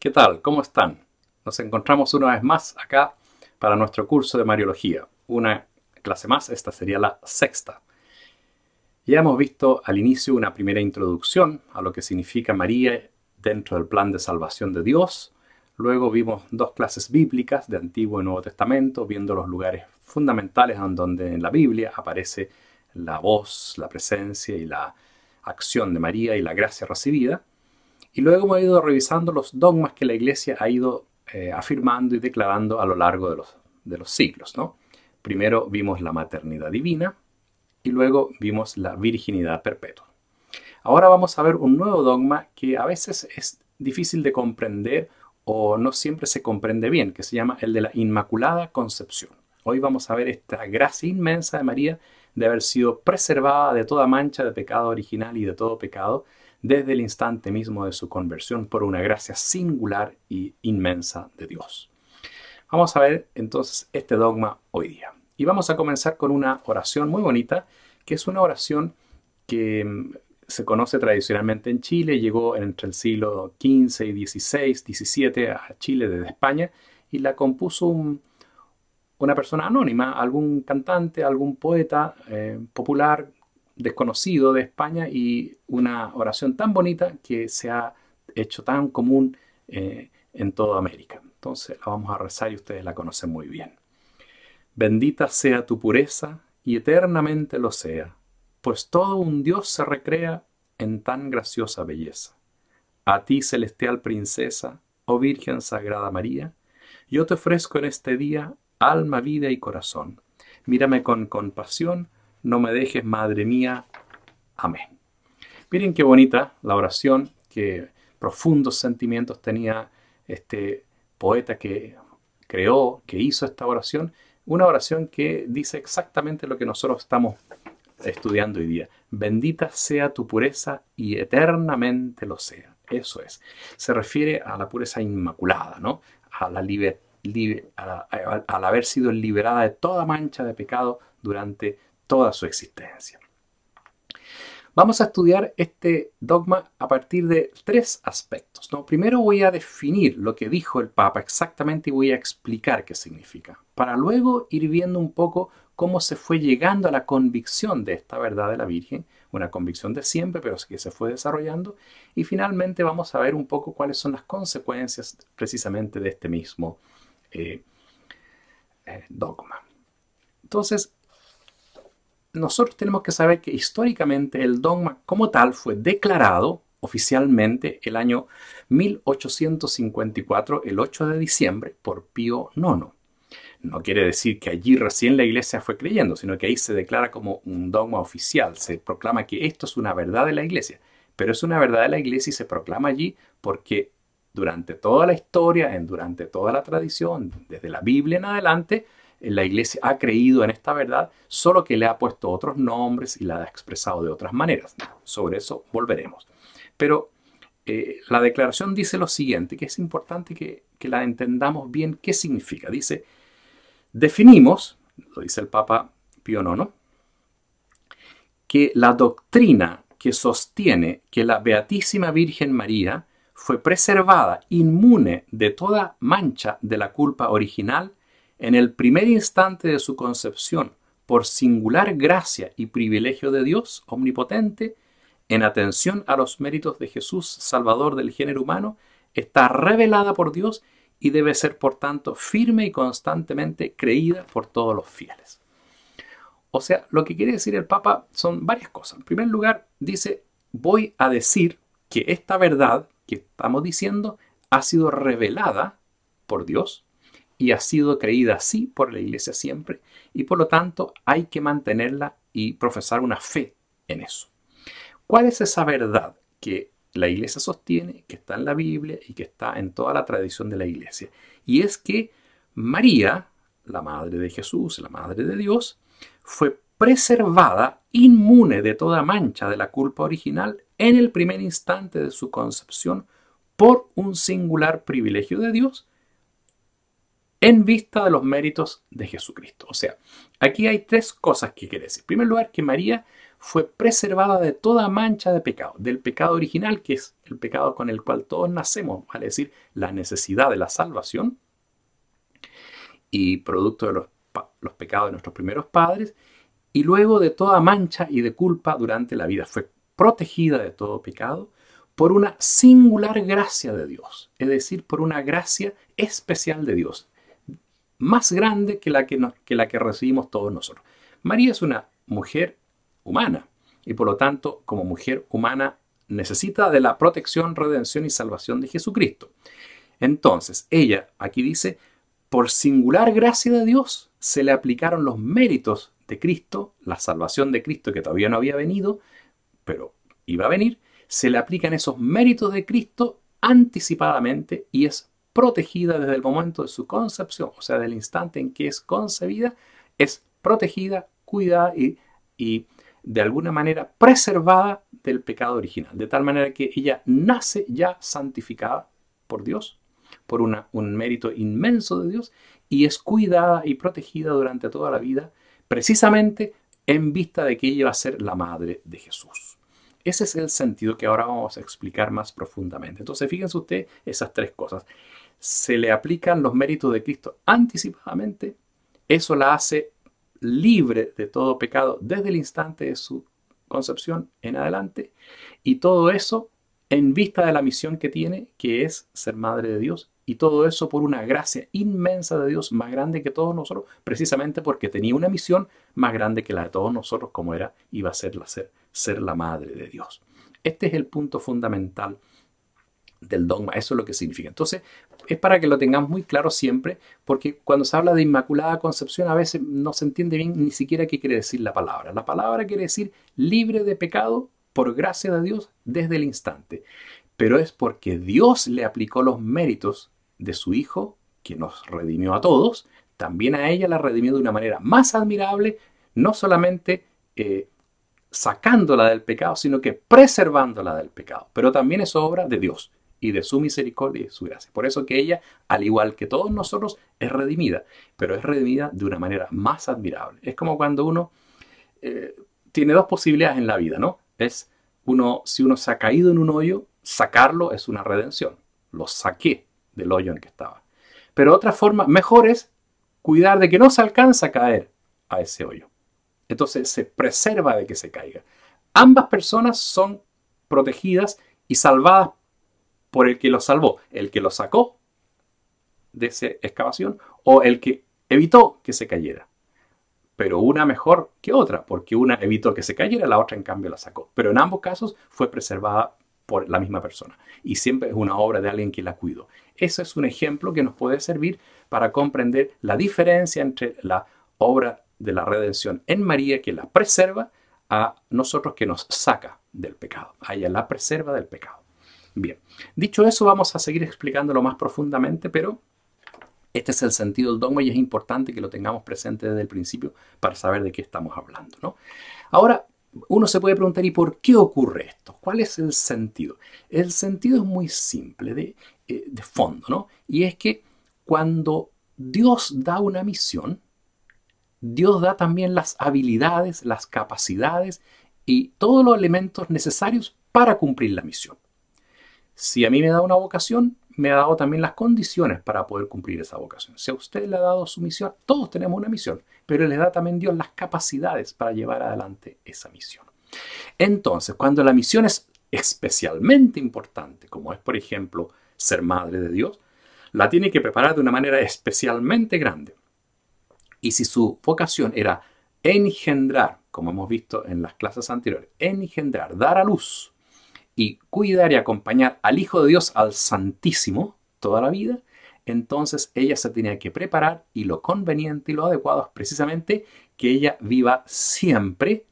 ¿Qué tal? ¿Cómo están? Nos encontramos una vez más acá para nuestro curso de Mariología. Una clase más, esta sería la sexta. Ya hemos visto al inicio una primera introducción a lo que significa María dentro del plan de salvación de Dios. Luego vimos dos clases bíblicas de Antiguo y Nuevo Testamento, viendo los lugares fundamentales en donde en la Biblia aparece la voz, la presencia y la acción de María y la gracia recibida. Y luego hemos ido revisando los dogmas que la Iglesia ha ido eh, afirmando y declarando a lo largo de los, siglos. Primero vimos la maternidad divina y luego vimos la virginidad perpetua. Ahora vamos a ver un nuevo dogma que a veces es difícil de comprender o no siempre se comprende bien, que se llama el de la Inmaculada Concepción. Hoy vamos a ver esta gracia inmensa de María de haber sido preservada de toda mancha de pecado original y de todo pecado, desde el instante mismo de su conversión por una gracia singular e inmensa de Dios. Vamos a ver entonces este dogma hoy día. Y vamos a comenzar con una oración muy bonita, que es una oración que mm, se conoce tradicionalmente en Chile, llegó entre el siglo XV y XVI, XVII a Chile desde España, y la compuso una persona anónima, algún cantante, algún poeta eh, popular desconocido de España y una oración tan bonita que se ha hecho tan común eh, en toda América. Entonces la vamos a rezar y ustedes la conocen muy bien. Bendita sea tu pureza y eternamente lo sea, pues todo un Dios se recrea en tan graciosa belleza. A ti, celestial princesa, o oh Virgen Sagrada María, yo te ofrezco en este día alma, vida y corazón. Mírame con compasión, no me dejes, Madre mía. Amén. Miren qué bonita la oración, qué profundos sentimientos tenía este poeta que creó, que hizo esta oración. Una oración que dice exactamente lo que nosotros estamos estudiando hoy día. Bendita sea tu pureza y eternamente lo sea. Eso es. Se refiere a la pureza inmaculada, ¿no? A la al haber sido liberada de toda mancha de pecado durante toda su existencia. Vamos a estudiar este dogma a partir de tres aspectos. Primero voy a definir lo que dijo el Papa exactamente y voy a explicar qué significa, para luego ir viendo un poco cómo se fue llegando a la convicción de esta verdad de la Virgen, una convicción de siempre, pero que se fue desarrollando, y finalmente vamos a ver un poco cuáles son las consecuencias precisamente de este mismo eh, eh, dogma. Entonces, nosotros tenemos que saber que históricamente el dogma como tal fue declarado oficialmente el año 1854, el 8 de diciembre, por Pío IX. No quiere decir que allí recién la iglesia fue creyendo, sino que ahí se declara como un dogma oficial, se proclama que esto es una verdad de la iglesia, pero es una verdad de la iglesia y se proclama allí porque durante toda la historia, en, durante toda la tradición, desde la Biblia en adelante, la iglesia ha creído en esta verdad, solo que le ha puesto otros nombres y la ha expresado de otras maneras. Sobre eso volveremos. Pero eh, la declaración dice lo siguiente, que es importante que, la entendamos bien qué significa. Dice, definimos, lo dice el Papa Pío IX, que la doctrina que sostiene que la Beatísima Virgen María fue preservada inmune de toda mancha de la culpa original en el primer instante de su concepción, por singular gracia y privilegio de Dios omnipotente, en atención a los méritos de Jesús, Salvador del género humano, está revelada por Dios y debe ser, por tanto, firme y constantemente creída por todos los fieles. O sea, lo que quiere decir el Papa son varias cosas. En primer lugar, dice, voy a decir que esta verdad que estamos diciendo ha sido revelada por Dios y ha sido creída así por la Iglesia siempre y por lo tanto hay que mantenerla y profesar una fe en eso. ¿Cuál es esa verdad que la Iglesia sostiene, que está en la Biblia y que está en toda la tradición de la Iglesia? Y es que María, la Madre de Jesús, la Madre de Dios, fue preservada inmune de toda mancha de la culpa original en el primer instante de su concepción por un singular privilegio de Dios en vista de los méritos de Jesucristo. O sea, aquí hay tres cosas que quiere decir. En primer lugar, que María fue preservada de toda mancha de pecado, del pecado original, que es el pecado con el cual todos nacemos, vale es decir, la necesidad de la salvación y producto de los pecados de nuestros primeros padres, y luego de toda mancha y de culpa durante la vida. Fue protegida de todo pecado por una singular gracia de Dios, es decir, por una gracia especial de Dios más grande que la que, que la que recibimos todos nosotros. María es una mujer humana y por lo tanto, como mujer humana, necesita de la protección, redención y salvación de Jesucristo. Entonces, ella, aquí dice, por singular gracia de Dios se le aplicaron los méritos de Cristo, la salvación de Cristo que todavía no había venido, pero iba a venir, se le aplican esos méritos de Cristo anticipadamente y es protegida desde el momento de su concepción, o sea, del instante en que es concebida, es protegida, cuidada y, y de alguna manera preservada del pecado original, de tal manera que ella nace ya santificada por Dios, por una, un mérito inmenso de Dios, y es cuidada y protegida durante toda la vida, precisamente en vista de que ella va a ser la madre de Jesús. Ese es el sentido que ahora vamos a explicar más profundamente. Entonces, fíjense usted esas tres cosas se le aplican los méritos de Cristo anticipadamente, eso la hace libre de todo pecado desde el instante de su concepción en adelante. Y todo eso en vista de la misión que tiene, que es ser madre de Dios. Y todo eso por una gracia inmensa de Dios, más grande que todos nosotros, precisamente porque tenía una misión más grande que la de todos nosotros, como era, iba a ser la, ser, ser la madre de Dios. Este es el punto fundamental del dogma. Eso es lo que significa. Entonces, es para que lo tengamos muy claro siempre, porque cuando se habla de Inmaculada Concepción a veces no se entiende bien ni siquiera qué quiere decir la palabra. La palabra quiere decir libre de pecado por gracia de Dios desde el instante. Pero es porque Dios le aplicó los méritos de su Hijo, que nos redimió a todos, también a ella la redimió de una manera más admirable, no solamente... Eh, sacándola del pecado, sino que preservándola del pecado. Pero también es obra de Dios y de su misericordia y su gracia. Por eso que ella, al igual que todos nosotros, es redimida, pero es redimida de una manera más admirable. Es como cuando uno eh, tiene dos posibilidades en la vida, ¿no? Es uno, si uno se ha caído en un hoyo, sacarlo es una redención. Lo saqué del hoyo en que estaba. Pero otra forma mejor es cuidar de que no se alcanza a caer a ese hoyo. Entonces se preserva de que se caiga. Ambas personas son protegidas y salvadas por el que lo salvó, el que lo sacó de esa excavación o el que evitó que se cayera. Pero una mejor que otra, porque una evitó que se cayera, la otra en cambio la sacó. Pero en ambos casos fue preservada por la misma persona y siempre es una obra de alguien que la cuidó. Eso es un ejemplo que nos puede servir para comprender la diferencia entre la obra de la redención en María que la preserva a nosotros que nos saca del pecado. A la preserva del pecado. Bien, dicho eso, vamos a seguir explicándolo más profundamente, pero este es el sentido del dogma y es importante que lo tengamos presente desde el principio para saber de qué estamos hablando. Ahora, uno se puede preguntar, ¿y por qué ocurre esto? ¿Cuál es el sentido? El sentido es muy simple, de, eh, de fondo, ¿no? Y es que cuando Dios da una misión, Dios da también las habilidades, las capacidades y todos los elementos necesarios para cumplir la misión. Si a mí me da una vocación, me ha dado también las condiciones para poder cumplir esa vocación. Si a usted le ha dado su misión, todos tenemos una misión, pero le da también Dios las capacidades para llevar adelante esa misión. Entonces, cuando la misión es especialmente importante, como es por ejemplo ser madre de Dios, la tiene que preparar de una manera especialmente grande. Y si su vocación era engendrar, como hemos visto en las clases anteriores, engendrar, dar a luz, y cuidar y acompañar al Hijo de Dios, al Santísimo, toda la vida, entonces ella se tenía que preparar y lo conveniente y lo adecuado es precisamente que ella viva siempre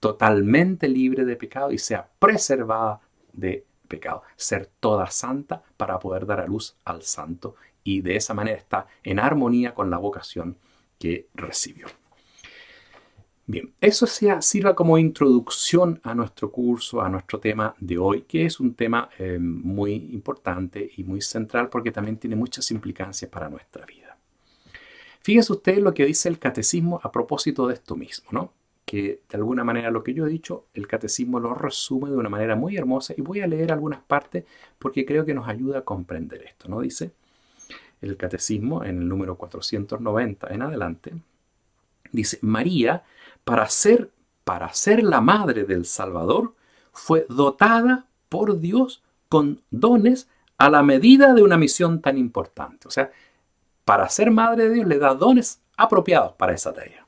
totalmente libre de pecado y sea preservada de pecado, ser toda santa para poder dar a luz al santo y de esa manera está en armonía con la vocación que recibió. Bien, eso sea, sirva como introducción a nuestro curso, a nuestro tema de hoy, que es un tema eh, muy importante y muy central porque también tiene muchas implicancias para nuestra vida. Fíjese usted lo que dice el catecismo a propósito de esto mismo, ¿no? Que de alguna manera lo que yo he dicho, el catecismo lo resume de una manera muy hermosa y voy a leer algunas partes porque creo que nos ayuda a comprender esto, ¿no? Dice el catecismo en el número 490 en adelante, dice María, para ser, la madre del Salvador, fue dotada por Dios con dones a la medida de una misión tan importante. O sea, para ser madre de Dios le da dones apropiados para esa tarea.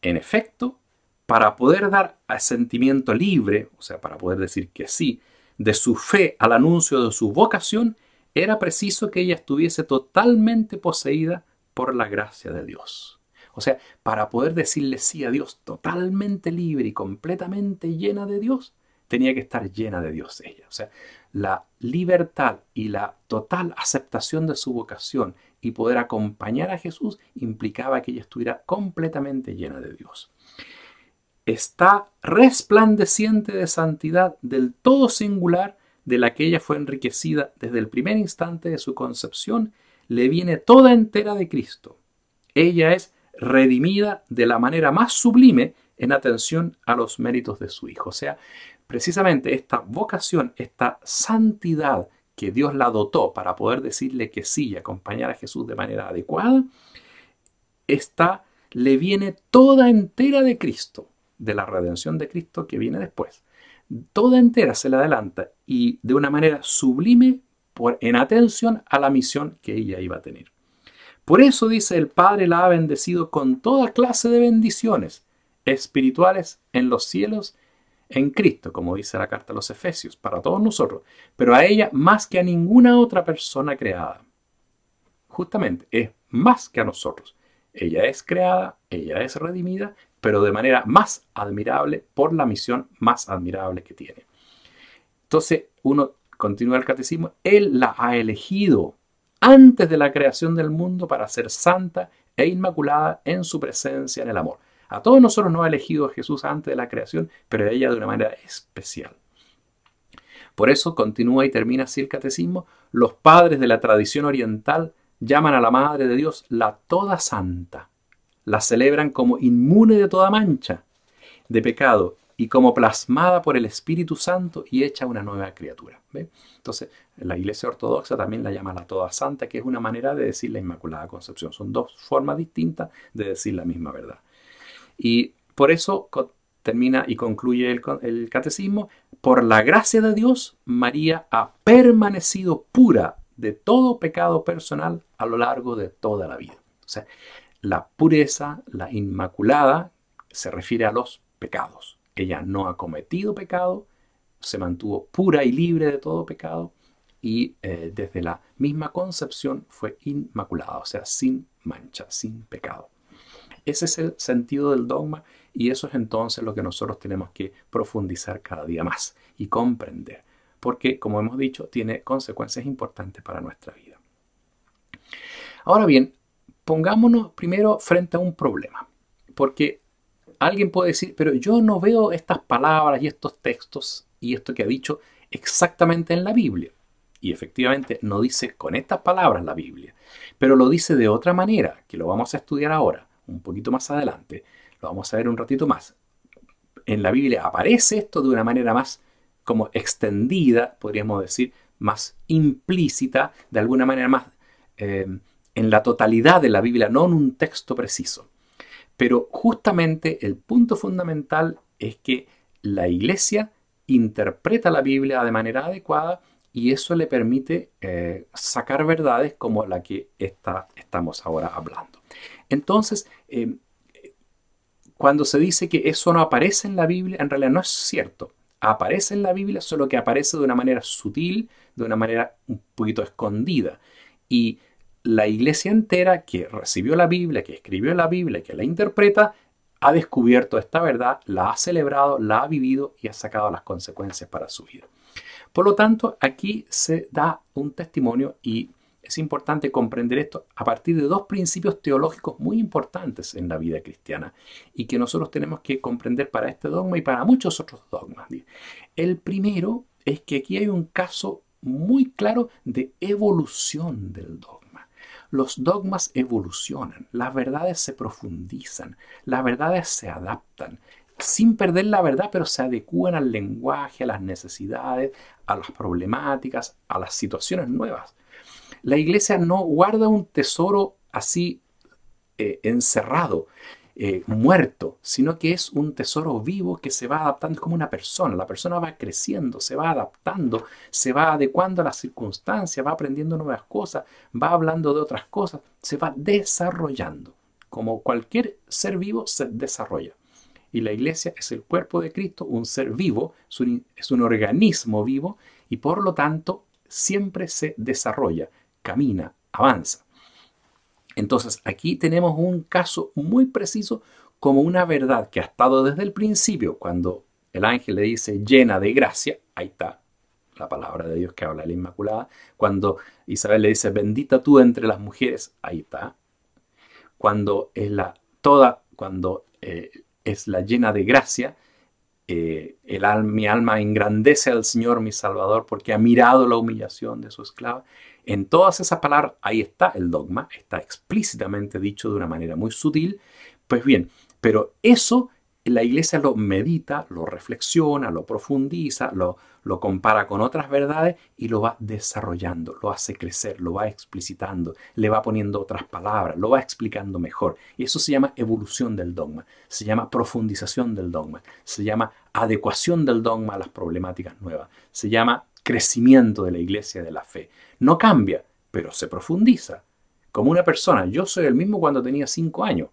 En efecto, para poder dar sentimiento libre, o sea, para poder decir que sí, de su fe al anuncio de su vocación, era preciso que ella estuviese totalmente poseída por la gracia de Dios. O sea, para poder decirle sí a Dios totalmente libre y completamente llena de Dios, tenía que estar llena de Dios ella. O sea, la libertad y la total aceptación de su vocación y poder acompañar a Jesús implicaba que ella estuviera completamente llena de Dios. Está resplandeciente de santidad del todo singular de la que ella fue enriquecida desde el primer instante de su concepción, le viene toda entera de Cristo. Ella es redimida de la manera más sublime en atención a los méritos de su Hijo. O sea, precisamente esta vocación, esta santidad que Dios la dotó para poder decirle que sí y acompañar a Jesús de manera adecuada, esta le viene toda entera de Cristo, de la redención de Cristo que viene después. Toda entera se le adelanta y de una manera sublime por, en atención a la misión que ella iba a tener. Por eso dice el Padre la ha bendecido con toda clase de bendiciones espirituales en los cielos en Cristo, como dice la carta de los Efesios, para todos nosotros, pero a ella más que a ninguna otra persona creada. Justamente, es más que a nosotros. Ella es creada, ella es redimida, pero de manera más admirable por la misión más admirable que tiene. Entonces, uno continúa el catecismo, Él la ha elegido antes de la creación del mundo para ser santa e inmaculada en su presencia en el amor. A todos nosotros nos ha elegido Jesús antes de la creación, pero ella de una manera especial. Por eso continúa y termina así el catecismo, los padres de la tradición oriental llaman a la Madre de Dios la Toda Santa, la celebran como inmune de toda mancha, de pecado, y como plasmada por el Espíritu Santo y hecha una nueva criatura. Entonces, la Iglesia Ortodoxa también la llama la Toda Santa, que es una manera de decir la Inmaculada Concepción. Son dos formas distintas de decir la misma verdad. Y por eso termina y concluye el, el catecismo, por la gracia de Dios, María ha permanecido pura de todo pecado personal a lo largo de toda la vida. O sea, la pureza, la inmaculada, se refiere a los pecados, ella no ha cometido pecado, se mantuvo pura y libre de todo pecado y eh, desde la misma concepción fue inmaculada, o sea, sin mancha, sin pecado. Ese es el sentido del dogma y eso es entonces lo que nosotros tenemos que profundizar cada día más y comprender, porque como hemos dicho, tiene consecuencias importantes para nuestra vida. Ahora bien, pongámonos primero frente a un problema, porque Alguien puede decir, pero yo no veo estas palabras y estos textos y esto que ha dicho exactamente en la Biblia. Y efectivamente no dice con estas palabras la Biblia, pero lo dice de otra manera, que lo vamos a estudiar ahora, un poquito más adelante, lo vamos a ver un ratito más. En la Biblia aparece esto de una manera más como extendida, podríamos decir, más implícita, de alguna manera más eh, en la totalidad de la Biblia, no en un texto preciso. Pero justamente el punto fundamental es que la Iglesia interpreta la Biblia de manera adecuada y eso le permite eh, sacar verdades como la que estamos ahora hablando. Entonces, em, cuando se dice que eso no aparece en la Biblia, en realidad no es cierto. Aparece en la Biblia, solo que aparece de una manera sutil, de una manera un poquito escondida. Y la iglesia entera que recibió la Biblia, que escribió la Biblia, que la interpreta, ha descubierto esta verdad, la ha celebrado, la ha vivido y ha sacado las consecuencias para su vida. Por lo tanto, aquí se da un testimonio y es importante comprender esto a partir de dos principios teológicos muy importantes en la vida cristiana y que nosotros tenemos que comprender para este dogma y para muchos otros dogmas. El primero es que aquí hay un caso muy claro de evolución del dogma. Los dogmas evolucionan, las verdades se profundizan, las verdades se adaptan, sin perder la verdad, pero se adecúan al lenguaje, a las necesidades, a las problemáticas, a las situaciones nuevas. La iglesia no guarda un tesoro así eh, encerrado, eh, muerto, sino que es un tesoro vivo que se va adaptando, como una persona, la persona va creciendo, se va adaptando, se va adecuando a las circunstancias, va aprendiendo nuevas cosas, va hablando de otras cosas, se va desarrollando, como cualquier ser vivo se desarrolla. Y la iglesia es el cuerpo de Cristo, un ser vivo, es un organismo vivo y por lo tanto siempre se desarrolla, camina, avanza. Entonces aquí tenemos un caso muy preciso como una verdad que ha estado desde el principio, cuando el ángel le dice llena de gracia, ahí está la palabra de Dios que habla de la Inmaculada, cuando Isabel le dice bendita tú entre las mujeres, ahí está, cuando es la toda, cuando eh, es la llena de gracia, eh, mi alma engrandece al Señor mi Salvador porque ha mirado la humillación de su esclava. En todas esas palabras, ahí está el dogma, está explícitamente dicho de una manera muy sutil. Pues bien, pero eso la iglesia lo medita, lo reflexiona, lo profundiza, lo, lo compara con otras verdades y lo va desarrollando, lo hace crecer, lo va explicitando, le va poniendo otras palabras, lo va explicando mejor. Y eso se llama evolución del dogma, se llama profundización del dogma, se llama adecuación del dogma a las problemáticas nuevas, se llama crecimiento de la iglesia de la fe. No cambia, pero se profundiza. Como una persona, yo soy el mismo cuando tenía cinco años,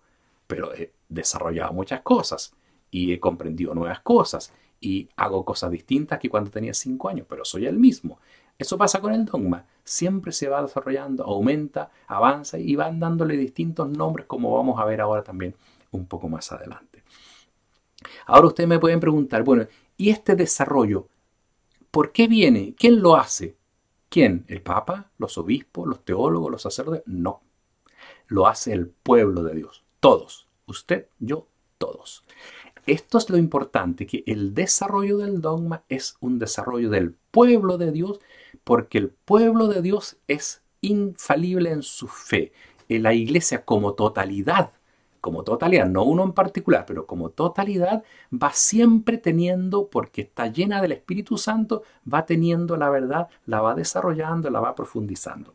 pero he desarrollado muchas cosas y he comprendido nuevas cosas y hago cosas distintas que cuando tenía cinco años, pero soy el mismo. Eso pasa con el dogma. Siempre se va desarrollando, aumenta, avanza y van dándole distintos nombres como vamos a ver ahora también un poco más adelante. Ahora ustedes me pueden preguntar, bueno, ¿y este desarrollo ¿Por qué viene? ¿Quién lo hace? ¿Quién? ¿El Papa? ¿Los obispos? ¿Los teólogos? ¿Los sacerdotes? No. Lo hace el pueblo de Dios. Todos. Usted, yo, todos. Esto es lo importante, que el desarrollo del dogma es un desarrollo del pueblo de Dios, porque el pueblo de Dios es infalible en su fe. La iglesia como totalidad como totalidad, no uno en particular, pero como totalidad, va siempre teniendo, porque está llena del Espíritu Santo, va teniendo la verdad, la va desarrollando, la va profundizando.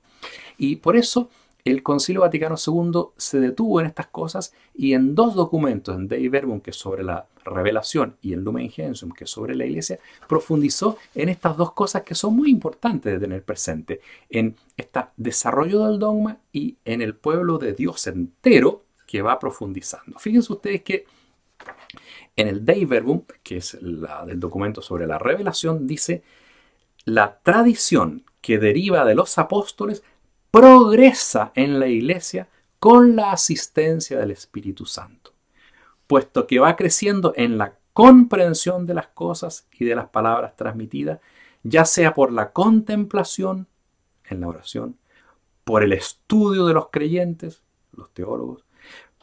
Y por eso el Concilio Vaticano II se detuvo en estas cosas y en dos documentos, en Dei Verbum, que es sobre la revelación, y en Lumen Gentium, que es sobre la Iglesia, profundizó en estas dos cosas que son muy importantes de tener presente, en este desarrollo del dogma y en el pueblo de Dios entero, que va profundizando. Fíjense ustedes que en el Dei Verbum, que es el documento sobre la revelación, dice la tradición que deriva de los apóstoles progresa en la iglesia con la asistencia del Espíritu Santo, puesto que va creciendo en la comprensión de las cosas y de las palabras transmitidas, ya sea por la contemplación en la oración, por el estudio de los creyentes, los teólogos,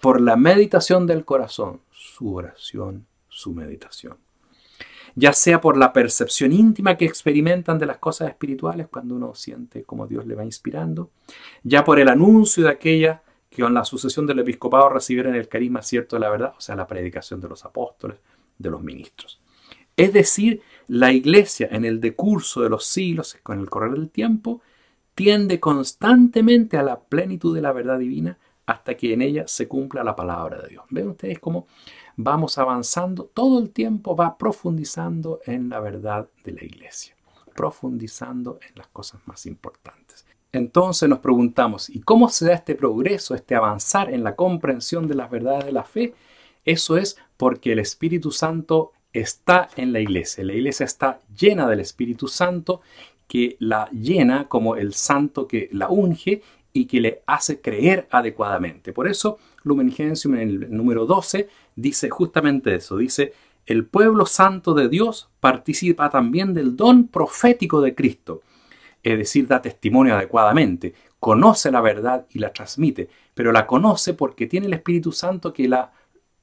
por la meditación del corazón, su oración, su meditación. Ya sea por la percepción íntima que experimentan de las cosas espirituales cuando uno siente cómo Dios le va inspirando, ya por el anuncio de aquella que con la sucesión del episcopado recibieron el carisma cierto de la verdad, o sea, la predicación de los apóstoles, de los ministros. Es decir, la iglesia en el decurso de los siglos, con el correr del tiempo, tiende constantemente a la plenitud de la verdad divina hasta que en ella se cumpla la palabra de Dios. Ven ustedes cómo vamos avanzando, todo el tiempo va profundizando en la verdad de la iglesia, profundizando en las cosas más importantes. Entonces nos preguntamos, ¿y cómo se da este progreso, este avanzar en la comprensión de las verdades de la fe? Eso es porque el Espíritu Santo está en la iglesia. La iglesia está llena del Espíritu Santo que la llena como el santo que la unge y que le hace creer adecuadamente. Por eso, Lumen Gentium en el número 12 dice justamente eso, dice, el pueblo santo de Dios participa también del don profético de Cristo, es decir, da testimonio adecuadamente, conoce la verdad y la transmite, pero la conoce porque tiene el Espíritu Santo que la,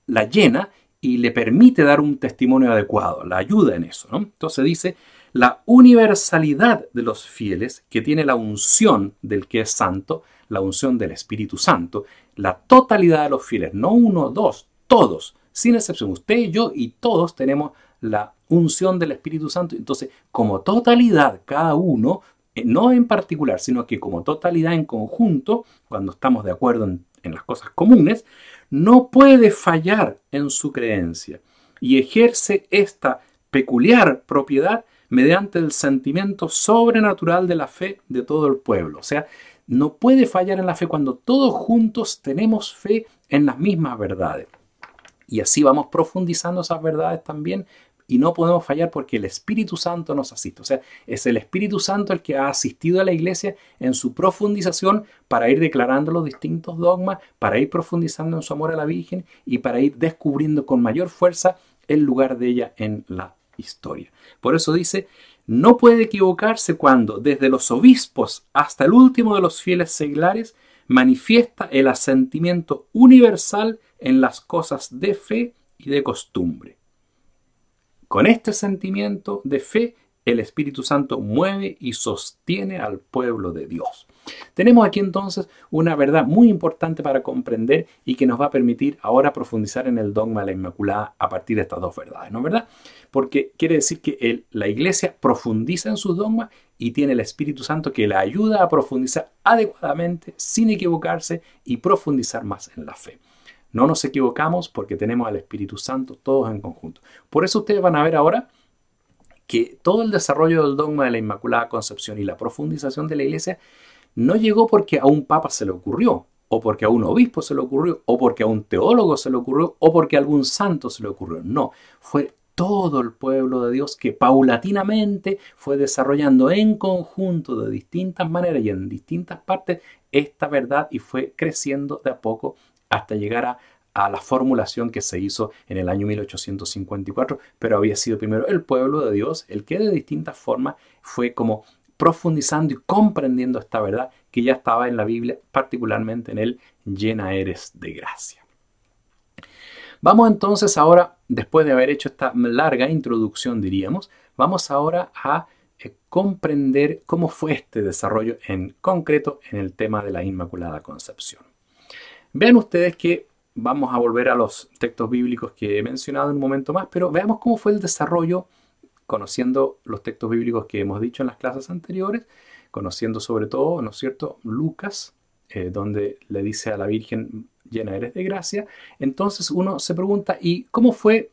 la llena y le permite dar un testimonio adecuado, la ayuda en eso. ¿no? Entonces dice, la universalidad de los fieles que tiene la unción del que es santo, la unción del Espíritu Santo, la totalidad de los fieles, no uno, dos, todos, sin excepción, usted yo y todos tenemos la unción del Espíritu Santo. Entonces, como totalidad, cada uno, eh, no en particular, sino que como totalidad en conjunto, cuando estamos de acuerdo en, en las cosas comunes, no puede fallar en su creencia y ejerce esta peculiar propiedad mediante el sentimiento sobrenatural de la fe de todo el pueblo. O sea, no puede fallar en la fe cuando todos juntos tenemos fe en las mismas verdades. Y así vamos profundizando esas verdades también y no podemos fallar porque el Espíritu Santo nos asiste. O sea, es el Espíritu Santo el que ha asistido a la iglesia en su profundización para ir declarando los distintos dogmas, para ir profundizando en su amor a la Virgen y para ir descubriendo con mayor fuerza el lugar de ella en la historia. Por eso dice, no puede equivocarse cuando, desde los obispos hasta el último de los fieles seglares, manifiesta el asentimiento universal en las cosas de fe y de costumbre. Con este sentimiento de fe el Espíritu Santo mueve y sostiene al pueblo de Dios. Tenemos aquí entonces una verdad muy importante para comprender y que nos va a permitir ahora profundizar en el dogma de la Inmaculada a partir de estas dos verdades, ¿no es verdad? Porque quiere decir que la Iglesia profundiza en sus dogmas y tiene el Espíritu Santo que la ayuda a profundizar adecuadamente, sin equivocarse y profundizar más en la fe. No nos equivocamos porque tenemos al Espíritu Santo todos en conjunto. Por eso ustedes van a ver ahora que todo el desarrollo del dogma de la Inmaculada Concepción y la profundización de la Iglesia no llegó porque a un papa se le ocurrió, o porque a un obispo se le ocurrió, o porque a un teólogo se le ocurrió, o porque a algún santo se le ocurrió. No, fue todo el pueblo de Dios que paulatinamente fue desarrollando en conjunto de distintas maneras y en distintas partes esta verdad y fue creciendo de a poco hasta llegar a, a la formulación que se hizo en el año 1854, pero había sido primero el pueblo de Dios el que de distintas formas fue como profundizando y comprendiendo esta verdad que ya estaba en la Biblia, particularmente en el llena eres de gracia. Vamos entonces ahora, después de haber hecho esta larga introducción, diríamos, vamos ahora a eh, comprender cómo fue este desarrollo en concreto en el tema de la Inmaculada Concepción. Vean ustedes que Vamos a volver a los textos bíblicos que he mencionado en un momento más, pero veamos cómo fue el desarrollo, conociendo los textos bíblicos que hemos dicho en las clases anteriores, conociendo sobre todo, ¿no es cierto?, Lucas, eh, donde le dice a la Virgen, llena eres de gracia. Entonces uno se pregunta, ¿y cómo fue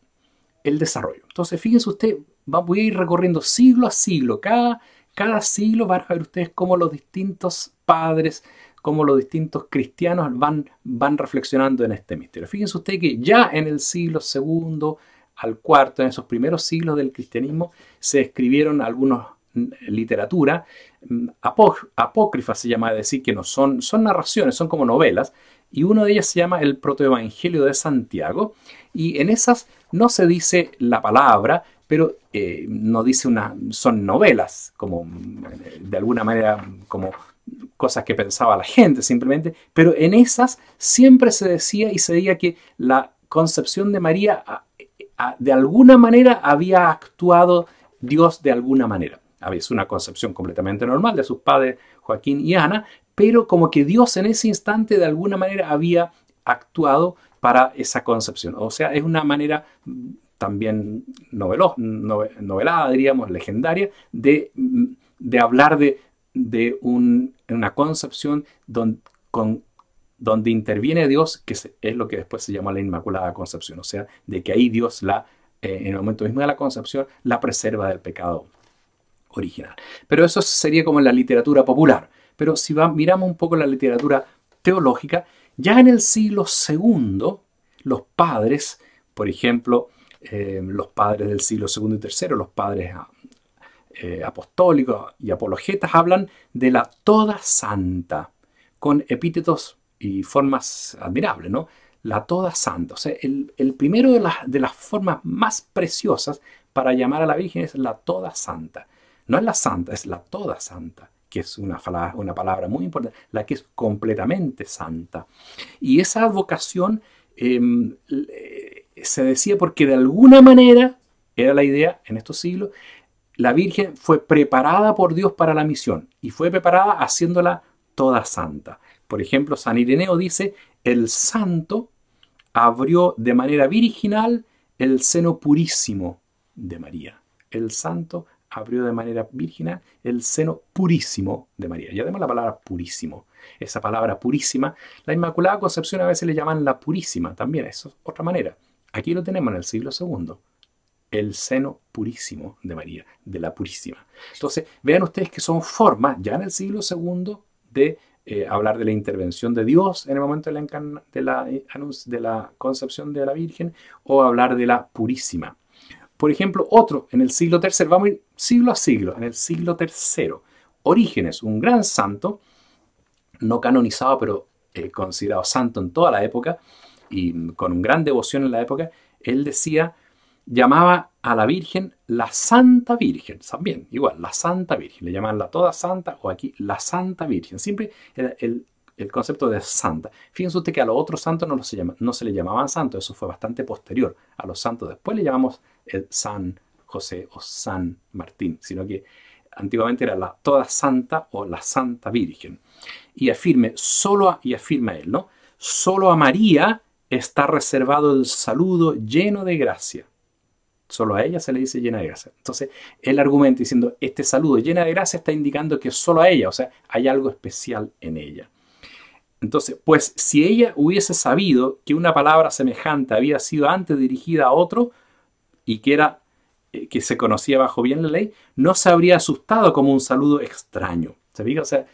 el desarrollo? Entonces, fíjense usted, voy a ir recorriendo siglo a siglo, cada, cada siglo van a ver ustedes cómo los distintos padres cómo los distintos cristianos van, van reflexionando en este misterio. Fíjense ustedes que ya en el siglo segundo al cuarto, en esos primeros siglos del cristianismo, se escribieron algunas mm, literatura mm, apócrifas se llama, decir, que no son, son narraciones, son como novelas, y una de ellas se llama el protoevangelio de Santiago, y en esas no se dice la palabra, pero eh, no dice una, son novelas, como mm, de alguna manera como cosas que pensaba la gente simplemente, pero en esas siempre se decía y se decía que la concepción de María de alguna manera había actuado Dios de alguna manera. Es una concepción completamente normal de sus padres Joaquín y Ana, pero como que Dios en ese instante de alguna manera había actuado para esa concepción. O sea, es una manera también novelada, diríamos, legendaria, de, de hablar de, de un en una concepción donde interviene Dios, que es lo que después se llama la Inmaculada Concepción, o sea, de que ahí Dios la, eh, en el momento mismo de la concepción, la preserva del pecado original. Pero eso sería como en la literatura popular. Pero si miramos un poco la literatura teológica, ya en el siglo II, los padres, por ejemplo, eh, los padres del siglo II y III, los padres eh, apostólicos y apologetas hablan de la toda santa, con epítetos y formas admirables, ¿no? La toda santa, o sea, el, primero de, las de las formas más preciosas para llamar a la Virgen es la toda santa. No es la santa, es la toda santa que es una, una, palabra muy importante, la que es completamente santa. Y esa advocación em, se decía porque de alguna manera, era la idea en estos siglos, la Virgen fue preparada por Dios para la misión y fue preparada haciéndola toda santa. Por ejemplo, San Ireneo dice, el santo abrió de manera virginal el seno purísimo de María. El santo abrió de manera virginal el seno purísimo de María. Ya tenemos la palabra purísimo. Esa palabra purísima, la Inmaculada Concepción a veces le llaman la purísima también, eso es otra manera. Aquí lo tenemos en el siglo segundo el seno purísimo de María, de la purísima. Entonces, vean ustedes que son formas, ya en el siglo II, de eh, hablar de la intervención de Dios en el momento de la, eh, de, la, concepción de la Virgen o hablar de la purísima. Por ejemplo, otro, en el siglo III, vamos a ir siglo a siglo, en el siglo III, Orígenes, un gran santo, no canonizado, pero eh, considerado santo en toda la época y con gran devoción en la época, él decía, llamaba a la Virgen la Santa Virgen, también, igual, la Santa Virgen, le llamaban la Toda Santa o aquí la Santa Virgen, siempre el, el, concepto de santa. Fíjense usted que a los otros santos no, se le llamaban santos, eso fue bastante posterior. A los santos después le llamamos el San José o San Martín, sino que antiguamente era la Toda Santa o la Santa Virgen. Y afirme, solo y afirma él, ¿no? Solo a María está reservado el saludo lleno de gracia Solo a ella se le dice llena de gracia. Entonces, el argumento diciendo, este saludo llena de gracia está indicando que solo a ella, o sea, hay algo especial en ella. Entonces, pues si ella hubiese sabido que una palabra semejante había sido antes dirigida a otro y que era eh, que se conocía bajo bien la ley, no se habría asustado como un saludo extraño. ¿Se fija? O sea,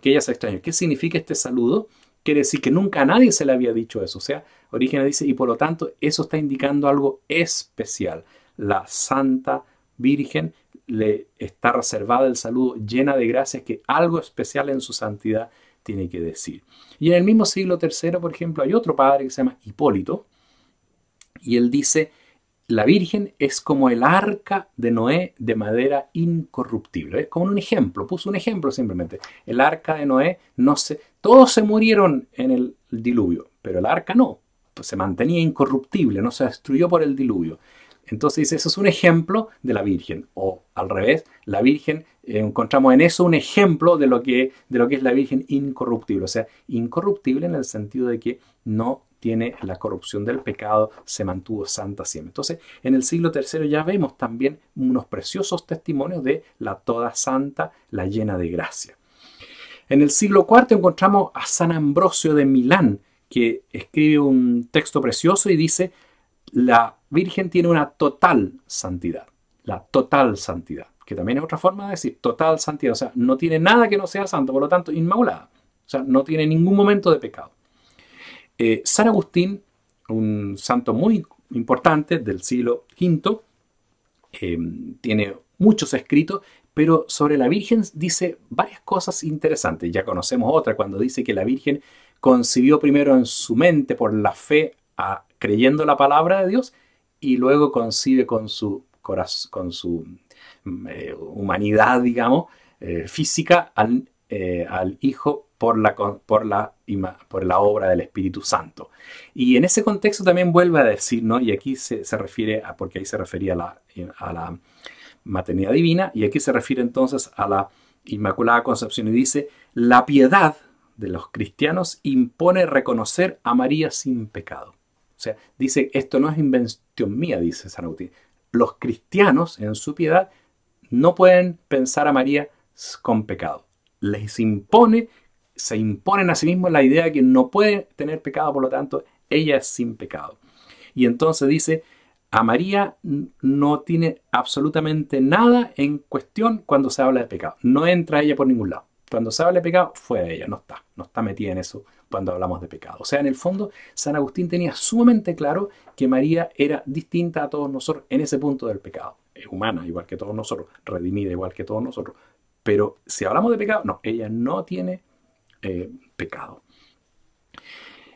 qué ella se extraña? ¿Qué significa este saludo? Quiere decir que nunca a nadie se le había dicho eso. O sea, Orígenes dice, y por lo tanto, eso está indicando algo especial la Santa Virgen le está reservada el saludo llena de gracias que algo especial en su santidad tiene que decir. Y en el mismo siglo III, por ejemplo, hay otro padre que se llama Hipólito y él dice, la Virgen es como el arca de Noé de madera incorruptible. Es como un ejemplo, puso un ejemplo simplemente. El arca de Noé, no se, todos se murieron en el diluvio, pero el arca no, pues se mantenía incorruptible, no se destruyó por el diluvio. Entonces eso es un ejemplo de la Virgen. O al revés, la Virgen, eh, encontramos en eso un ejemplo de lo, que, de lo que es la Virgen incorruptible. O sea, incorruptible en el sentido de que no tiene la corrupción del pecado, se mantuvo santa siempre. Entonces, en el siglo III ya vemos también unos preciosos testimonios de la toda santa, la llena de gracia. En el siglo IV encontramos a San Ambrosio de Milán, que escribe un texto precioso y dice, la Virgen tiene una total santidad, la total santidad, que también es otra forma de decir total santidad, o sea, no tiene nada que no sea santo, por lo tanto, inmaculada, o sea, no tiene ningún momento de pecado. Eh, San Agustín, un santo muy importante del siglo V, em, tiene muchos escritos, pero sobre la Virgen dice varias cosas interesantes. Ya conocemos otra cuando dice que la Virgen concibió primero en su mente por la fe a creyendo la palabra de Dios y luego concibe con su, con su mm, eh, humanidad, digamos, eh, física eh, al, Hijo por la, por, la, por la obra del Espíritu Santo. Y en ese contexto también vuelve a decir, ¿no? Y aquí se, refiere, a, porque ahí se refería la, a la maternidad divina, y aquí se refiere entonces a la Inmaculada Concepción y dice, la piedad de los cristianos impone reconocer a María sin pecado. O sea, dice, esto no es invención mía, dice San Agustín. Los cristianos, en su piedad, no pueden pensar a María con pecado. Les impone, se imponen a sí mismos la idea de que no puede tener pecado, por lo tanto, ella es sin pecado. Y entonces dice, a María no tiene absolutamente nada en cuestión cuando se habla de pecado. No entra ella por ningún lado. Cuando se habla de pecado, fue de ella, no está, no está metida en eso cuando hablamos de pecado. O sea, en el fondo, San Agustín tenía sumamente claro que María era distinta a todos nosotros en ese punto del pecado. Es humana, igual que todos nosotros, redimida, igual que todos nosotros. Pero si hablamos de pecado, no, ella no tiene eh, pecado.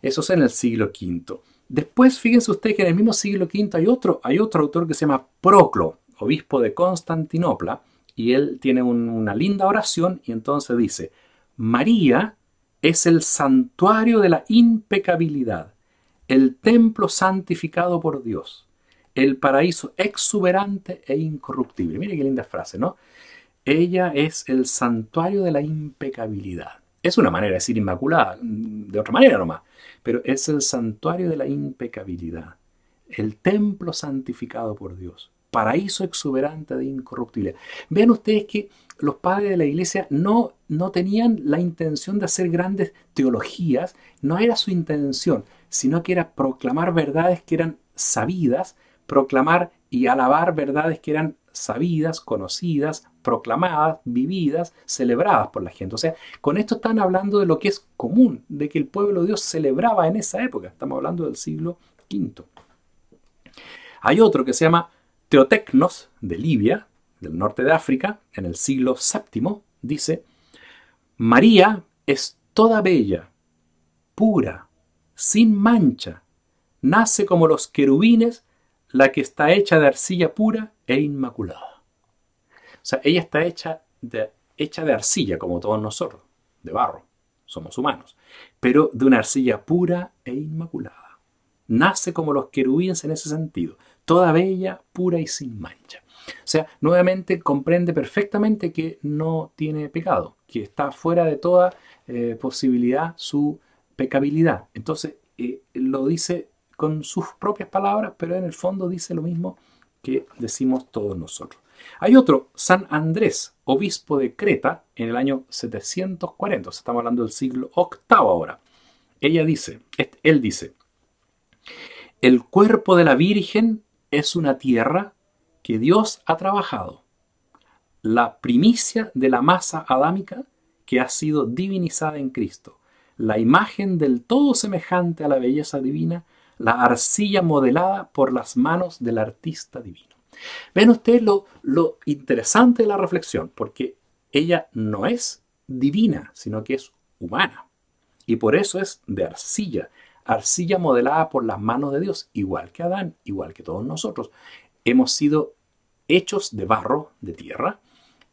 Eso es en el siglo V. Después, fíjense ustedes que en el mismo siglo V hay otro, hay otro autor que se llama Proclo, obispo de Constantinopla, y él tiene una linda oración y entonces dice, María es el santuario de la impecabilidad, el templo santificado por Dios, el paraíso exuberante e incorruptible. Mire qué linda frase, ¿no? Ella es el santuario de la impecabilidad. Es una manera de decir inmaculada, de otra manera nomás, pero es el santuario de la impecabilidad, el templo santificado por Dios, paraíso exuberante de incorruptibilidad. Vean ustedes que los padres de la iglesia no, no tenían la intención de hacer grandes teologías, no era su intención, sino que era proclamar verdades que eran sabidas, proclamar y alabar verdades que eran sabidas, conocidas, proclamadas, vividas, celebradas por la gente. O sea, con esto están hablando de lo que es común, de que el pueblo de Dios celebraba en esa época. Estamos hablando del siglo V. Hay otro que se llama Teotecnos de Libia, del norte de África, en el siglo VII, dice, María es toda bella, pura, sin mancha, nace como los querubines, la que está hecha de arcilla pura e inmaculada. O sea, ella está hecha de, hecha de arcilla, como todos nosotros, de barro, somos humanos, pero de una arcilla pura e inmaculada. Nace como los querubines en ese sentido toda bella, pura y sin mancha. O sea, nuevamente comprende perfectamente que no tiene pecado, que está fuera de toda eh, posibilidad su pecabilidad. Entonces, eh, lo dice con sus propias palabras, pero en el fondo dice lo mismo que decimos todos nosotros. Hay otro, San Andrés, obispo de Creta, en el año 740, estamos hablando del siglo VIII ahora. Ella dice, él dice, el cuerpo de la Virgen es una tierra que Dios ha trabajado, la primicia de la masa adámica que ha sido divinizada en Cristo, la imagen del todo semejante a la belleza divina, la arcilla modelada por las manos del artista divino. Ven ustedes lo, lo interesante de la reflexión, porque ella no es divina, sino que es humana. Y por eso es de arcilla, arcilla modelada por las manos de Dios, igual que Adán, igual que todos nosotros. Hemos sido hechos de barro, de tierra,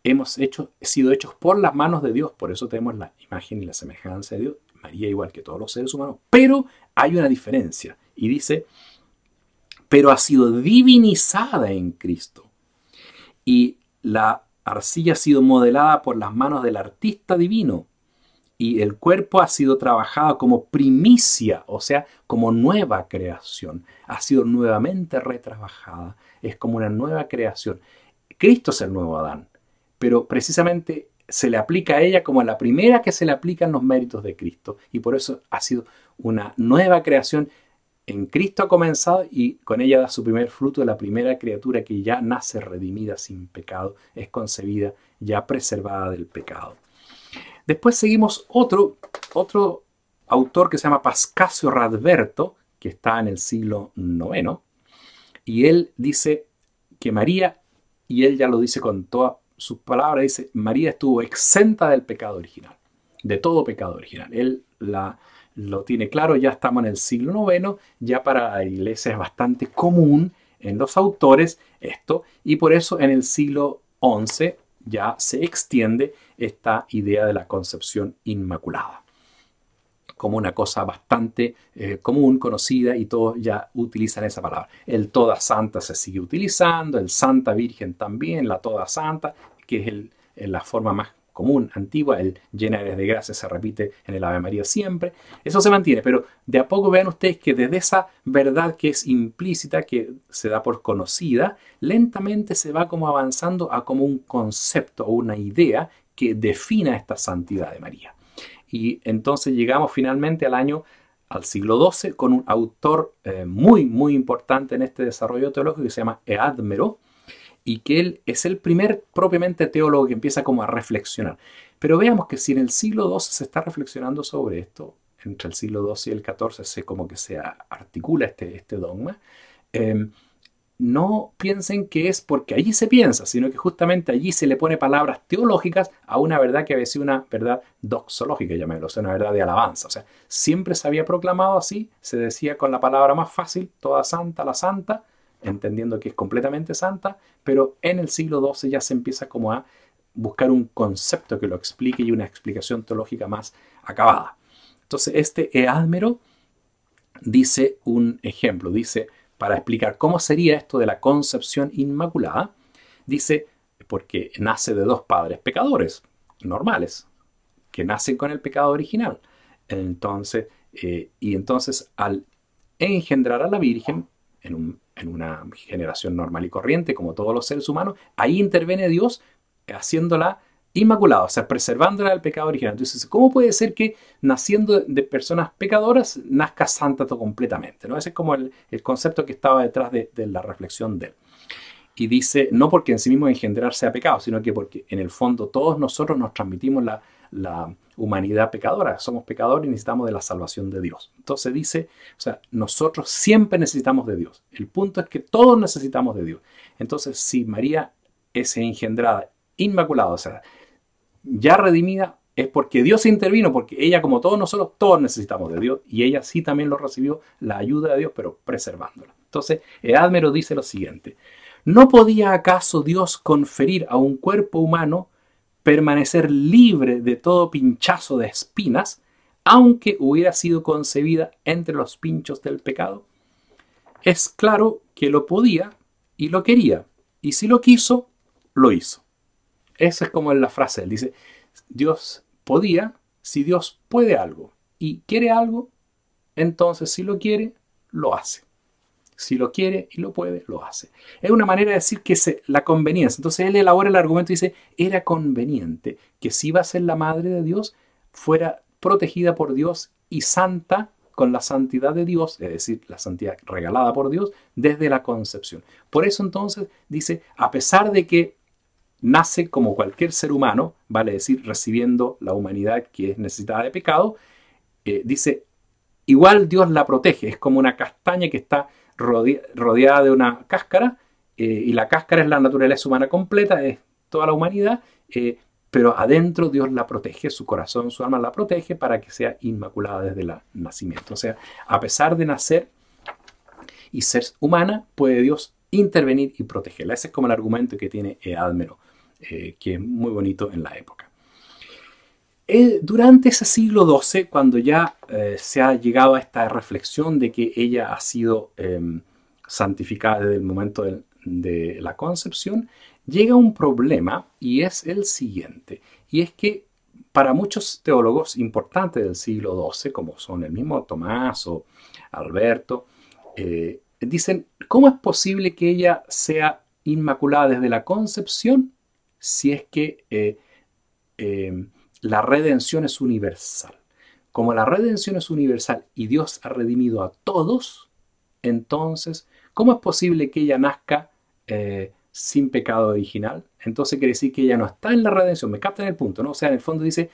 hemos sido hechos por las manos de Dios, por eso tenemos la imagen y la semejanza de Dios, María igual que todos los seres humanos, pero hay una diferencia y dice, pero ha sido divinizada en Cristo. Y la arcilla ha sido modelada por las manos del artista divino y el cuerpo ha sido trabajado como primicia, o sea, como nueva creación. Ha sido nuevamente retrabajada. Es como una nueva creación. Cristo es el nuevo Adán, pero precisamente se le aplica a ella como a la primera que se le aplican los méritos de Cristo. Y por eso ha sido una nueva creación. En Cristo ha comenzado y con ella da su primer fruto, la primera criatura que ya nace redimida sin pecado, es concebida, ya preservada del pecado. Después seguimos otro, otro autor que se llama Pascasio Radberto, que está en el siglo IX, y él dice que María, y él ya lo dice con todas sus palabras, dice, María estuvo exenta del pecado original, de todo pecado original. Él la, lo tiene claro, ya estamos en el siglo IX, ya para la iglesia es bastante común en los autores esto, y por eso en el siglo XI ya se extiende esta idea de la concepción inmaculada como una cosa bastante eh, común, conocida, y todos ya utilizan esa palabra. El toda santa se sigue utilizando, el santa virgen también, la toda santa, que es eh, la forma más común, antigua, el llena de gracia se repite en el Ave María siempre, eso se mantiene, pero de a poco vean ustedes que desde esa verdad que es implícita, que se da por conocida, lentamente se va como avanzando a como un concepto o una idea que defina esta santidad de María. Y entonces llegamos finalmente al año al siglo XII con un autor eh, muy, muy importante en este desarrollo teológico que se llama Eadmero, y que él es el primer propiamente teólogo que empieza como a reflexionar. Pero veamos que si en el siglo XII se está reflexionando sobre esto, entre el siglo XII y el XIV se como que se articula este, este dogma, em, no piensen que es porque allí se piensa, sino que justamente allí se le pone palabras teológicas a una verdad que había sido una verdad doxológica, llamémoslo, una verdad de alabanza. O sea, siempre se había proclamado así, se decía con la palabra más fácil, toda santa, la santa, entendiendo que es completamente santa, pero en el siglo XII ya se empieza como a buscar un concepto que lo explique y una explicación teológica más acabada. Entonces, este Eadmero dice un ejemplo, dice, para explicar cómo sería esto de la concepción inmaculada, dice, porque nace de dos padres pecadores normales, que nacen con el pecado original. Entonces, eh, y entonces al engendrar a la Virgen en un en una generación normal y corriente, como todos los seres humanos, ahí interviene Dios haciéndola inmaculada, o sea, preservándola del pecado original. Entonces, ¿cómo puede ser que naciendo de personas pecadoras nazca santa completamente? ¿no? Ese es como el, concepto que estaba detrás de, la reflexión de él. Y dice, no porque en sí mismo engendrarse a pecado, sino que porque en el fondo todos nosotros nos transmitimos la humanidad pecadora, somos pecadores y necesitamos de la salvación de Dios. Entonces dice, o sea, nosotros siempre necesitamos de Dios. El punto es que todos necesitamos de Dios. Entonces, si María es engendrada, inmaculada, o sea, ya redimida, es porque Dios intervino, porque ella, como todos nosotros, todos necesitamos de Dios y ella sí también lo recibió, la ayuda de Dios, pero preservándola. Entonces, Eadmero dice lo siguiente, ¿no podía acaso Dios conferir a un cuerpo humano permanecer libre de todo pinchazo de espinas, aunque hubiera sido concebida entre los pinchos del pecado? Es claro que lo podía y lo quería, y si lo quiso, lo hizo. Esa es como en la frase, él dice, Dios podía, si Dios puede algo y quiere algo, entonces si lo quiere, lo hace. Si lo quiere y lo puede, lo hace. Es una manera de decir que la conveniencia. Entonces él elabora el argumento y dice, era conveniente que si iba a ser la madre de Dios, fuera protegida por Dios y santa con la santidad de Dios, es decir, la santidad regalada por Dios desde la concepción. Por eso entonces dice, a pesar de que nace como cualquier ser humano, vale decir, recibiendo la humanidad que es necesitada de pecado, eh, dice, igual Dios la protege, es como una castaña que está rodeada de una cáscara, eh, y la cáscara es la naturaleza humana completa, es toda la humanidad, eh, pero adentro Dios la protege, su corazón, su alma la protege para que sea inmaculada desde el nacimiento. O sea, a pesar de nacer y ser humana, puede Dios intervenir y protegerla. Ese es como el argumento que tiene Admero, eh, que es muy bonito en la época. Eh, durante ese siglo XII, cuando ya eh, se ha llegado a esta reflexión de que ella ha sido em, santificada desde el momento de, la concepción, llega un problema y es el siguiente, y es que para muchos teólogos importantes del siglo XII, como son el mismo Tomás o Alberto, eh, dicen, ¿cómo es posible que ella sea inmaculada desde la concepción si es que em, la redención es universal. Como la redención es universal y Dios ha redimido a todos, entonces, ¿cómo es posible que ella nazca eh, sin pecado original? Entonces quiere decir que ella no está en la redención. Me captan el punto, ¿no? O sea, en el fondo dice,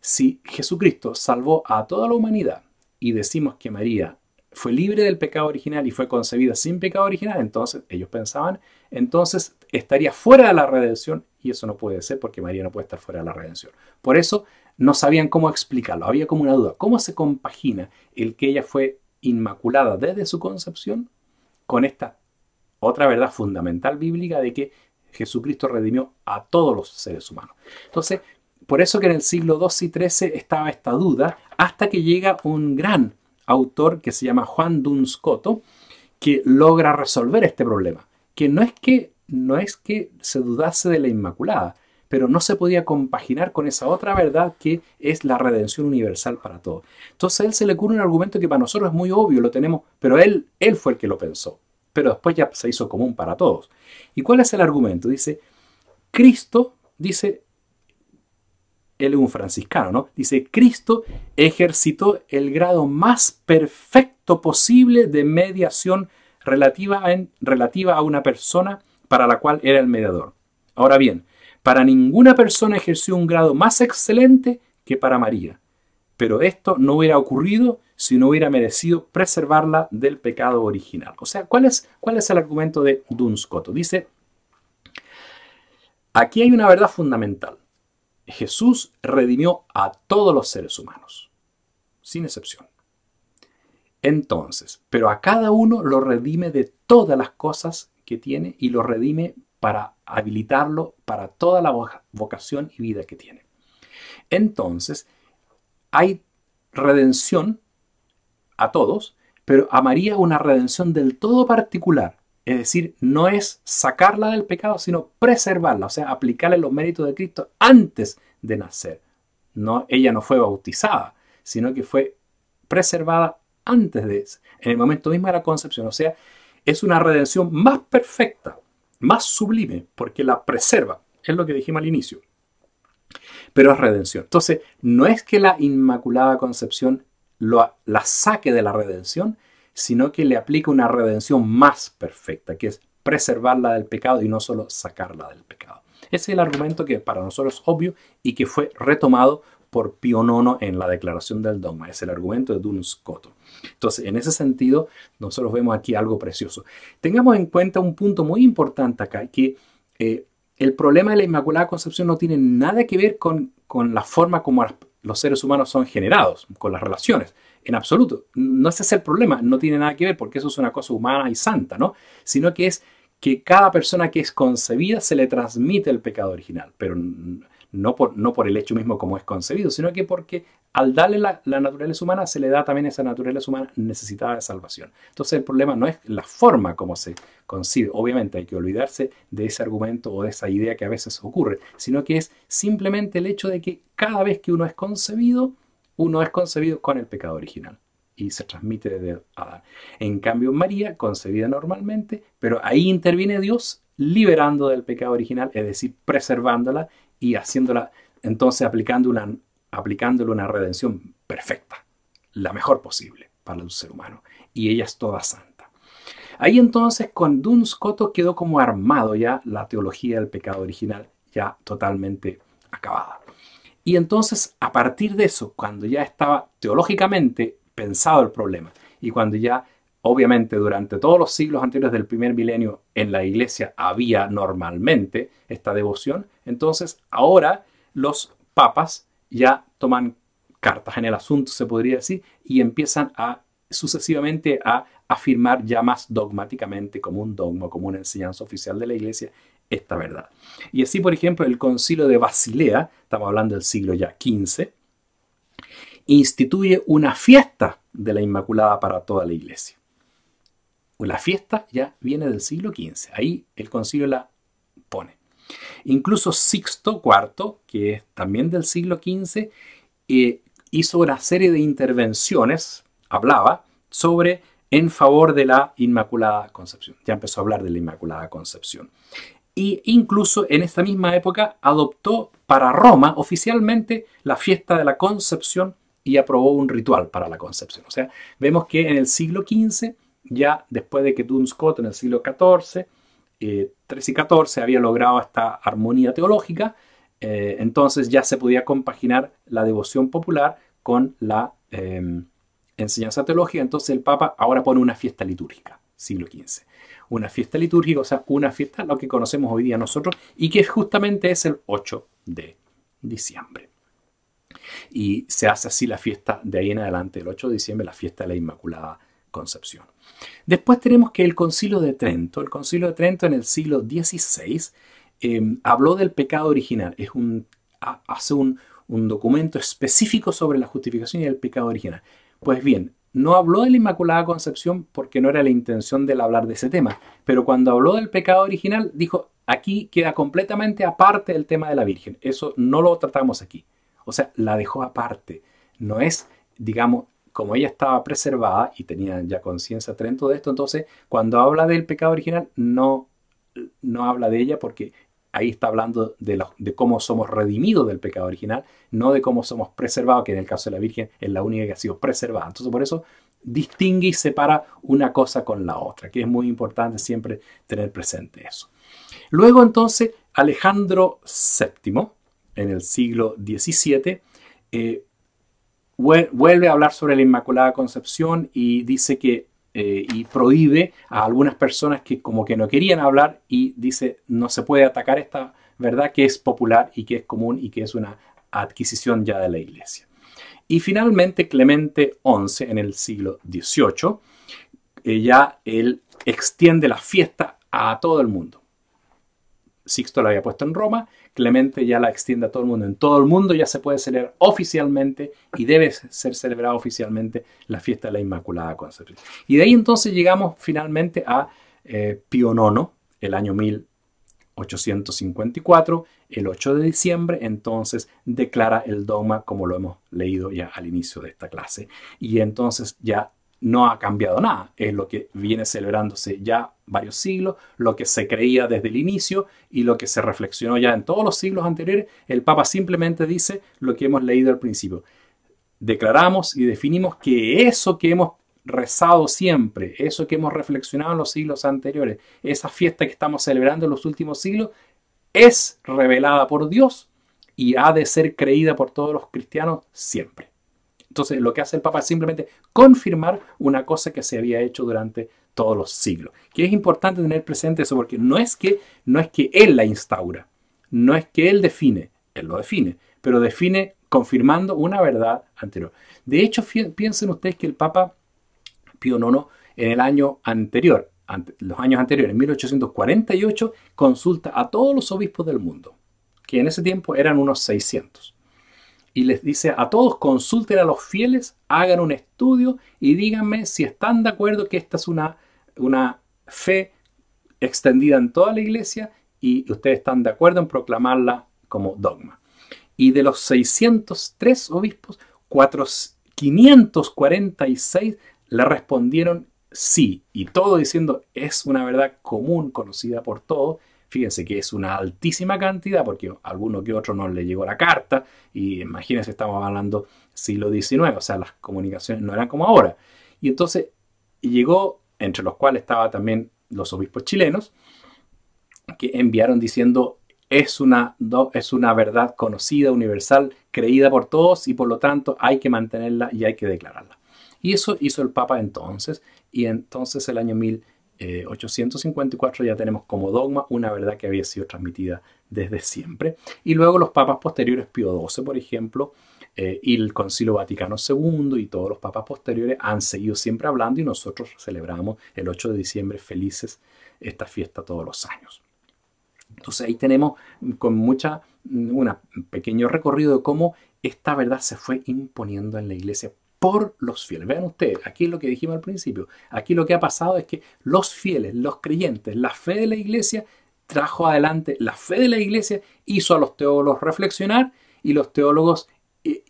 si Jesucristo salvó a toda la humanidad y decimos que María fue libre del pecado original y fue concebida sin pecado original, entonces ellos pensaban, entonces estaría fuera de la redención y eso no puede ser porque María no puede estar fuera de la redención. Por eso no sabían cómo explicarlo, había como una duda, ¿cómo se compagina el que ella fue inmaculada desde su concepción con esta otra verdad fundamental bíblica de que Jesucristo redimió a todos los seres humanos? Entonces, por eso que en el siglo XII y XIII estaba esta duda, hasta que llega un gran autor que se llama Juan Dunscoto, que logra resolver este problema, que no es que no es que se dudase de la Inmaculada, pero no se podía compaginar con esa otra verdad que es la redención universal para todos. Entonces a él se le ocurre un argumento que para nosotros es muy obvio, lo tenemos, pero él, él fue el que lo pensó, pero después ya se hizo común para todos. ¿Y cuál es el argumento? Dice, Cristo, dice, él es un franciscano, ¿no? Dice, Cristo ejercitó el grado más perfecto posible de mediación relativa a, una persona para la cual era el mediador. Ahora bien, para ninguna persona ejerció un grado más excelente que para María. Pero esto no hubiera ocurrido si no hubiera merecido preservarla del pecado original. O sea, ¿cuál es, el argumento de Duns Dice, aquí hay una verdad fundamental. Jesús redimió a todos los seres humanos, sin excepción. Entonces, pero a cada uno lo redime de todas las cosas que tiene y lo redime para habilitarlo para toda la vocación y vida que tiene. Entonces, hay redención a todos, pero a María una redención del todo particular, es decir, no es sacarla del pecado, sino preservarla, o sea, aplicarle los méritos de Cristo antes de nacer. No, ella no fue bautizada, sino que fue preservada antes de eso, en el momento mismo de la concepción. O sea, es una redención más perfecta, más sublime, porque la preserva. Es lo que dijimos al inicio. Pero es redención. Entonces, no es que la Inmaculada Concepción la saque de la redención, sino que le aplica una redención más perfecta, que es preservarla del pecado y no solo sacarla del pecado. Ese es el argumento que para nosotros es obvio y que fue retomado por Pío IX en la declaración del dogma. Es el argumento de Dunus Coto. Entonces, en ese sentido, nosotros vemos aquí algo precioso. Tengamos en cuenta un punto muy importante acá, que eh, el problema de la Inmaculada Concepción no tiene nada que ver con, con la forma como los seres humanos son generados con las relaciones. En absoluto. No ese es el problema, no tiene nada que ver porque eso es una cosa humana y santa, ¿no? Sino que es que cada persona que es concebida se le transmite el pecado original, pero no por, no por el hecho mismo como es concebido, sino que porque al darle la, naturaleza humana, se le da también esa naturaleza humana necesitada de salvación. Entonces el problema no es la forma como se concibe, obviamente hay que olvidarse de ese argumento o de esa idea que a veces ocurre, sino que es simplemente el hecho de que cada vez que uno es concebido, uno es concebido con el pecado original y se transmite desde Adán. En cambio, María, concebida normalmente, pero ahí interviene Dios liberando del pecado original, es decir, preservándola y haciéndola, entonces aplicando una aplicándole una redención perfecta, la mejor posible para el ser humano. Y ella es toda santa. Ahí entonces con Dun Scoto quedó como armado ya la teología del pecado original, ya totalmente acabada. Y entonces a partir de eso, cuando ya estaba teológicamente pensado el problema y cuando ya obviamente durante todos los siglos anteriores del primer milenio en la iglesia había normalmente esta devoción, entonces ahora los papas ya toman cartas en el asunto, se podría decir, y empiezan a sucesivamente a afirmar ya más dogmáticamente como un dogma, como una enseñanza oficial de la Iglesia, esta verdad. Y así, por ejemplo, el concilio de Basilea, estamos hablando del siglo ya XV, instituye una fiesta de la Inmaculada para toda la Iglesia. La fiesta ya viene del siglo XV, ahí el concilio la pone. Incluso Sixto IV, que es también del siglo XV, eh, hizo una serie de intervenciones, hablaba sobre en favor de la Inmaculada Concepción. Ya empezó a hablar de la Inmaculada Concepción. Y incluso en esta misma época adoptó para Roma oficialmente la fiesta de la Concepción y aprobó un ritual para la Concepción. O sea, vemos que en el siglo XV, ya después de que Dunscott en el siglo XIV 13 eh, y 14 había logrado esta armonía teológica, eh, entonces ya se podía compaginar la devoción popular con la eh, enseñanza teológica, entonces el Papa ahora pone una fiesta litúrgica, siglo XV. Una fiesta litúrgica, o sea, una fiesta, lo que conocemos hoy día nosotros, y que justamente es el 8 de diciembre. Y se hace así la fiesta de ahí en adelante, el 8 de diciembre, la fiesta de la Inmaculada concepción. Después tenemos que el concilio de Trento, el concilio de Trento en el siglo XVI, em, habló del pecado original, es un, hace un, un documento específico sobre la justificación y el pecado original. Pues bien, no habló de la Inmaculada Concepción porque no era la intención del hablar de ese tema, pero cuando habló del pecado original dijo, aquí queda completamente aparte el tema de la Virgen, eso no lo tratamos aquí. O sea, la dejó aparte, no es, digamos, como ella estaba preservada y tenía ya conciencia Trento de esto, entonces cuando habla del pecado original no, no habla de ella porque ahí está hablando de, cómo somos redimidos del pecado original, no de cómo somos preservados, que en el caso de la Virgen es la única que ha sido preservada. Entonces por eso distingue y separa una cosa con la otra, que es muy importante siempre tener presente eso. Luego entonces Alejandro VII, en el siglo XVII, vuelve a hablar sobre la Inmaculada Concepción y dice que eh, y prohíbe a algunas personas que como que no querían hablar y dice no se puede atacar esta verdad que es popular y que es común y que es una adquisición ya de la Iglesia. Y finalmente Clemente XI en el siglo XVIII eh, ya él extiende la fiesta a todo el mundo. Sixto la había puesto en Roma, Clemente ya la extiende a todo el mundo. En todo el mundo ya se puede celebrar oficialmente y debe ser celebrada oficialmente la fiesta de la Inmaculada Concepción. Y de ahí entonces llegamos finalmente a eh, Pío IX, el año 1854, el 8 de diciembre, entonces declara el dogma como lo hemos leído ya al inicio de esta clase. Y entonces ya no ha cambiado nada, es lo que viene celebrándose ya varios siglos, lo que se creía desde el inicio y lo que se reflexionó ya en todos los siglos anteriores, el Papa simplemente dice lo que hemos leído al principio. Declaramos y definimos que eso que hemos rezado siempre, eso que hemos reflexionado en los siglos anteriores, esa fiesta que estamos celebrando en los últimos siglos, es revelada por Dios y ha de ser creída por todos los cristianos siempre. Entonces lo que hace el Papa es simplemente confirmar una cosa que se había hecho durante todos los siglos. Que es importante tener presente eso porque no es que, no es que Él la instaura, no es que Él define, Él lo define, pero define confirmando una verdad anterior. De hecho, piensen ustedes que el Papa Pío IX en el año anterior, los años anteriores, en 1848, consulta a todos los obispos del mundo, que en ese tiempo eran unos 600. Y les dice a todos, consulten a los fieles, hagan un estudio y díganme si están de acuerdo que esta es una una fe extendida en toda la iglesia y ustedes están de acuerdo en proclamarla como dogma. Y de los 603 obispos, 4, 546 le respondieron sí, y todo diciendo es una verdad común, conocida por todos. Fíjense que es una altísima cantidad, porque alguno que otro no le llegó la carta, y imagínense, estamos hablando siglo XIX, o sea, las comunicaciones no eran como ahora. Y entonces llegó entre los cuales estaban también los obispos chilenos, que enviaron diciendo es una, es una verdad conocida, universal, creída por todos y por lo tanto hay que mantenerla y hay que declararla. Y eso hizo el Papa entonces y entonces el año 1854 eh, ya tenemos como dogma una verdad que había sido transmitida desde siempre. Y luego los papas posteriores, Pío XII, por ejemplo, eh, y el Concilio Vaticano II y todos los papas posteriores han seguido siempre hablando y nosotros celebramos el 8 de diciembre felices esta fiesta todos los años. Entonces ahí tenemos con mucha, un pequeño recorrido de cómo esta verdad se fue imponiendo en la iglesia por los fieles. Vean ustedes, aquí es lo que dijimos al principio, aquí lo que ha pasado es que los fieles, los creyentes, la fe de la iglesia trajo adelante, la fe de la iglesia hizo a los teólogos reflexionar y los teólogos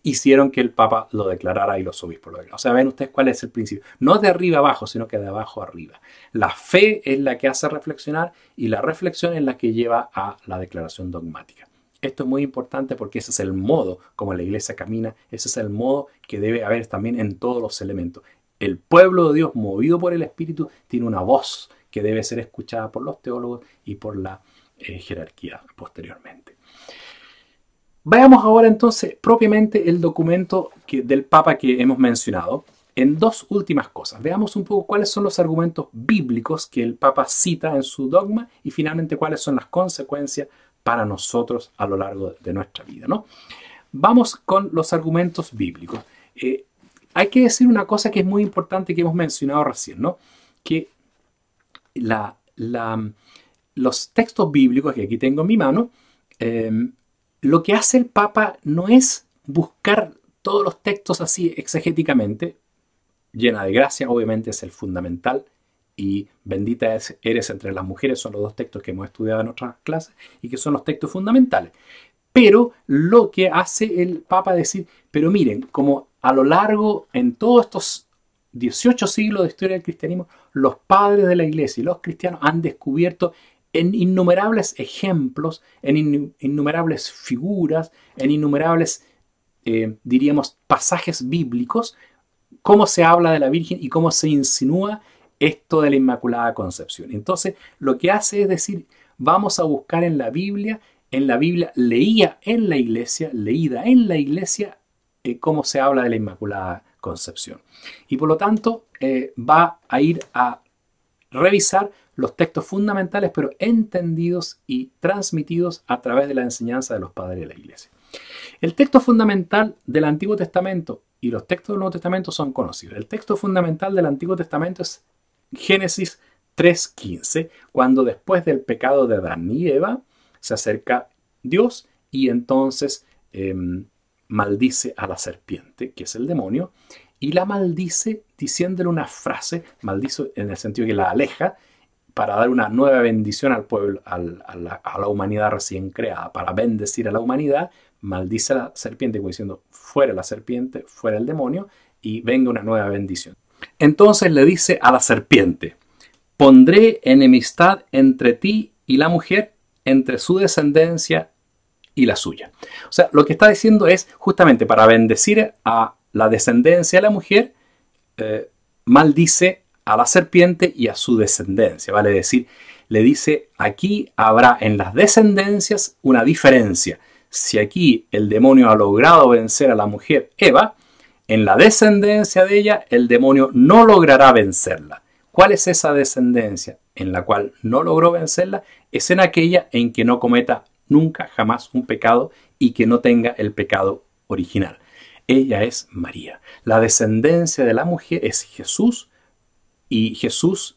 hicieron que el Papa lo declarara y los obispos lo declararan. O sea, ven ustedes cuál es el principio. No de arriba abajo, sino que de abajo arriba. La fe es la que hace reflexionar y la reflexión es la que lleva a la declaración dogmática. Esto es muy importante porque ese es el modo como la iglesia camina, ese es el modo que debe haber también en todos los elementos. El pueblo de Dios, movido por el Espíritu, tiene una voz que debe ser escuchada por los teólogos y por la eh, jerarquía posteriormente. Veamos ahora entonces propiamente el documento del Papa que hemos mencionado en dos últimas cosas. Veamos un poco cuáles son los argumentos bíblicos que el Papa cita en su dogma y finalmente cuáles son las consecuencias para nosotros a lo largo de nuestra vida. ¿no? Vamos con los argumentos bíblicos. Eh, hay que decir una cosa que es muy importante que hemos mencionado recién, ¿no? que los textos bíblicos que aquí tengo en mi mano, em, lo que hace el Papa no es buscar todos los textos así exegéticamente, llena de gracia, obviamente es el fundamental, y bendita eres entre las mujeres, son los dos textos que hemos estudiado en otras clases y que son los textos fundamentales. Pero lo que hace el Papa decir, pero miren, como a lo largo, en todos estos 18 siglos de historia del cristianismo, los padres de la iglesia y los cristianos han descubierto en innumerables ejemplos, en innumerables figuras, en innumerables, eh, diríamos, pasajes bíblicos, cómo se habla de la Virgen y cómo se insinúa esto de la Inmaculada Concepción. Entonces, lo que hace es decir, vamos a buscar en la Biblia, en la Biblia leía en la iglesia, leída en la iglesia, eh, cómo se habla de la Inmaculada Concepción. Y por lo tanto, eh, va a ir a revisar los textos fundamentales, pero entendidos y transmitidos a través de la enseñanza de los padres de la iglesia. El texto fundamental del Antiguo Testamento y los textos del Nuevo Testamento son conocidos. El texto fundamental del Antiguo Testamento es Génesis 3.15, cuando después del pecado de Adán y Eva se acerca Dios y entonces em, maldice a la serpiente, que es el demonio, y la maldice diciéndole una frase, maldice en el sentido que la aleja, para dar una nueva bendición al pueblo, a, la, humanidad recién creada, para bendecir a la humanidad, maldice a la serpiente diciendo, fuera la serpiente, fuera el demonio, y venga una nueva bendición. Entonces le dice a la serpiente, pondré enemistad entre ti y la mujer, entre su descendencia y la suya. O sea, lo que está diciendo es justamente para bendecir a la descendencia de la mujer, eh, maldice a la serpiente y a su descendencia, vale decir, le dice, aquí habrá en las descendencias una diferencia. Si aquí el demonio ha logrado vencer a la mujer Eva, en la descendencia de ella el demonio no logrará vencerla. ¿Cuál es esa descendencia en la cual no logró vencerla? Es en aquella en que no cometa nunca jamás un pecado y que no tenga el pecado original. Ella es María. La descendencia de la mujer es Jesús y Jesús,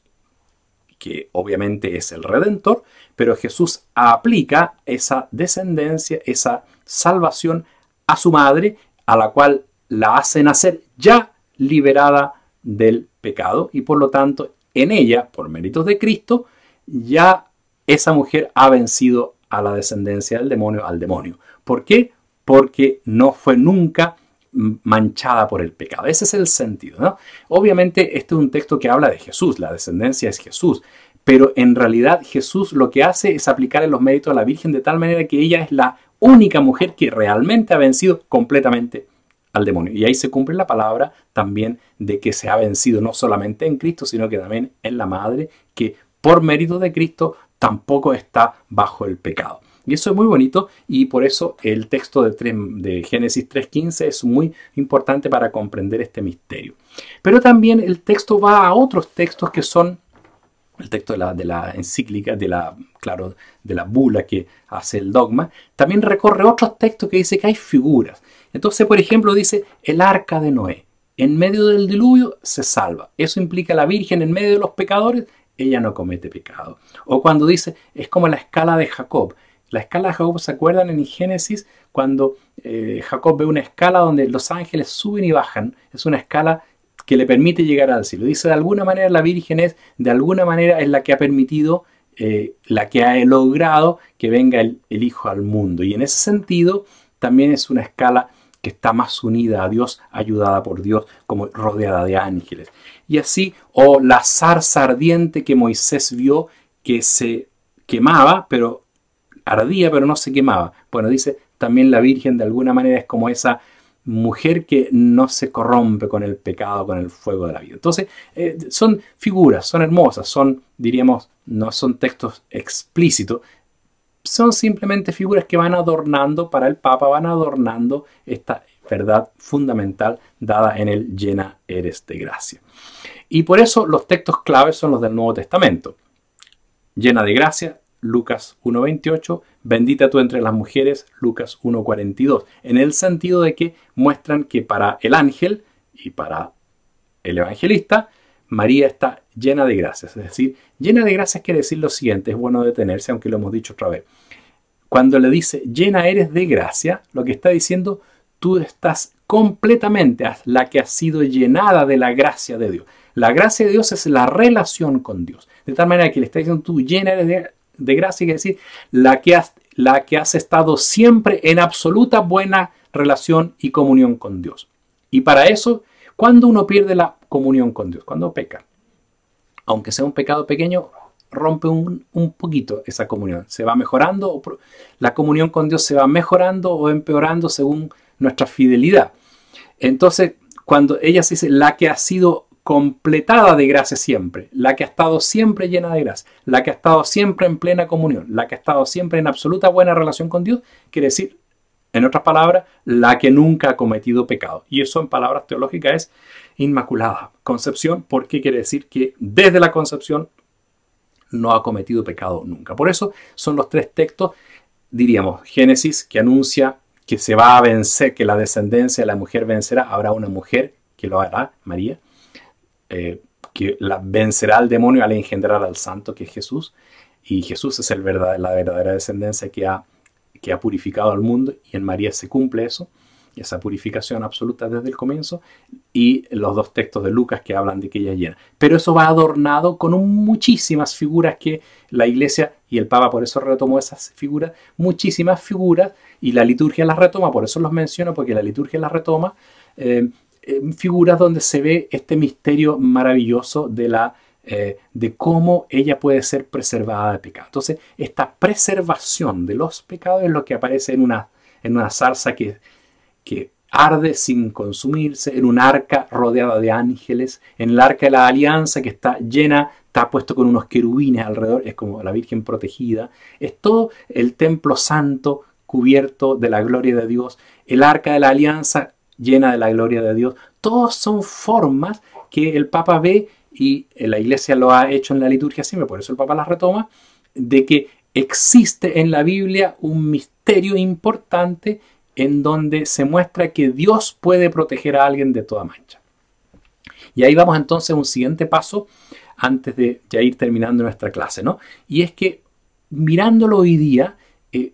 que obviamente es el redentor, pero Jesús aplica esa descendencia, esa salvación a su madre, a la cual la hace nacer ya liberada del pecado y por lo tanto en ella, por méritos de Cristo, ya esa mujer ha vencido a la descendencia del demonio, al demonio. ¿Por qué? Porque no fue nunca manchada por el pecado. Ese es el sentido. ¿no? Obviamente este es un texto que habla de Jesús, la descendencia es Jesús, pero en realidad Jesús lo que hace es aplicar en los méritos a la Virgen de tal manera que ella es la única mujer que realmente ha vencido completamente al demonio. Y ahí se cumple la palabra también de que se ha vencido no solamente en Cristo, sino que también en la Madre, que por mérito de Cristo tampoco está bajo el pecado. Y eso es muy bonito y por eso el texto de, Génesis 3.15 es muy importante para comprender este misterio. Pero también el texto va a otros textos que son el texto de la, encíclica, de la, claro, de la bula que hace el dogma, también recorre otros textos que dice que hay figuras. Entonces, por ejemplo, dice el arca de Noé. En medio del diluvio se salva. Eso implica la Virgen en medio de los pecadores, ella no comete pecado. O cuando dice, es como la escala de Jacob. La escala de Jacob, ¿se acuerdan en Génesis cuando eh, Jacob ve una escala donde los ángeles suben y bajan? Es una escala que le permite llegar al cielo. Dice, de alguna manera la Virgen es, de alguna manera es la que ha permitido, eh, la que ha logrado que venga el, Hijo al mundo. Y en ese sentido también es una escala que está más unida a Dios, ayudada por Dios, como rodeada de ángeles. Y así, o oh, la zarza ardiente que Moisés vio que se quemaba, pero ardía pero no se quemaba. Bueno, dice, también la Virgen de alguna manera es como esa mujer que no se corrompe con el pecado, con el fuego de la vida. Entonces, eh, son figuras, son hermosas, son, diríamos, no son textos explícitos, son simplemente figuras que van adornando para el Papa, van adornando esta verdad fundamental dada en el llena eres de gracia. Y por eso los textos claves son los del Nuevo Testamento. Llena de gracia, Lucas 1.28, bendita tú entre las mujeres, Lucas 1.42, en el sentido de que muestran que para el ángel y para el evangelista, María está llena de gracias. Es decir, llena de gracias quiere decir lo siguiente, es bueno detenerse, aunque lo hemos dicho otra vez. Cuando le dice llena eres de gracia, lo que está diciendo, tú estás completamente la que ha sido llenada de la gracia de Dios. La gracia de Dios es la relación con Dios. De tal manera que le está diciendo tú llena eres de de gracia, es decir la que, has, la que has estado siempre en absoluta buena relación y comunión con Dios. Y para eso, cuando uno pierde la comunión con Dios, cuando peca, aunque sea un pecado pequeño, rompe un, un, poquito esa comunión. Se va mejorando, la comunión con Dios se va mejorando o empeorando según nuestra fidelidad. Entonces, cuando ella se dice la que ha sido completada de gracia siempre, la que ha estado siempre llena de gracia, la que ha estado siempre en plena comunión, la que ha estado siempre en absoluta buena relación con Dios, quiere decir, en otras palabras, la que nunca ha cometido pecado. Y eso en palabras teológicas es inmaculada concepción, porque quiere decir que desde la concepción no ha cometido pecado nunca. Por eso son los tres textos, diríamos, Génesis, que anuncia que se va a vencer, que la descendencia de la mujer vencerá, habrá una mujer que lo hará, María eh, que la vencerá al demonio al engendrar al santo que es Jesús. Y Jesús es el la verdadera descendencia que ha, que ha purificado al mundo y en María se cumple eso, esa purificación absoluta desde el comienzo y los dos textos de Lucas que hablan de que ella llena. Pero eso va adornado con muchísimas figuras que la iglesia y el Papa por eso retomó esas figuras, muchísimas figuras y la liturgia las retoma, por eso los menciono, porque la liturgia las retoma. Eh, figuras donde se ve este misterio maravilloso de, la, eh, de cómo ella puede ser preservada de pecado. Entonces, esta preservación de los pecados es lo que aparece en una, en una zarza que, que arde sin consumirse, en un arca rodeada de ángeles, en el arca de la alianza que está llena, está puesto con unos querubines alrededor, es como la Virgen protegida, es todo el templo santo cubierto de la gloria de Dios, el arca de la alianza llena de la gloria de Dios. Todos son formas que el Papa ve y la Iglesia lo ha hecho en la liturgia siempre, por eso el Papa las retoma, de que existe en la Biblia un misterio importante en donde se muestra que Dios puede proteger a alguien de toda mancha. Y ahí vamos entonces a un siguiente paso antes de ya ir terminando nuestra clase, ¿no? Y es que mirándolo hoy día, eh,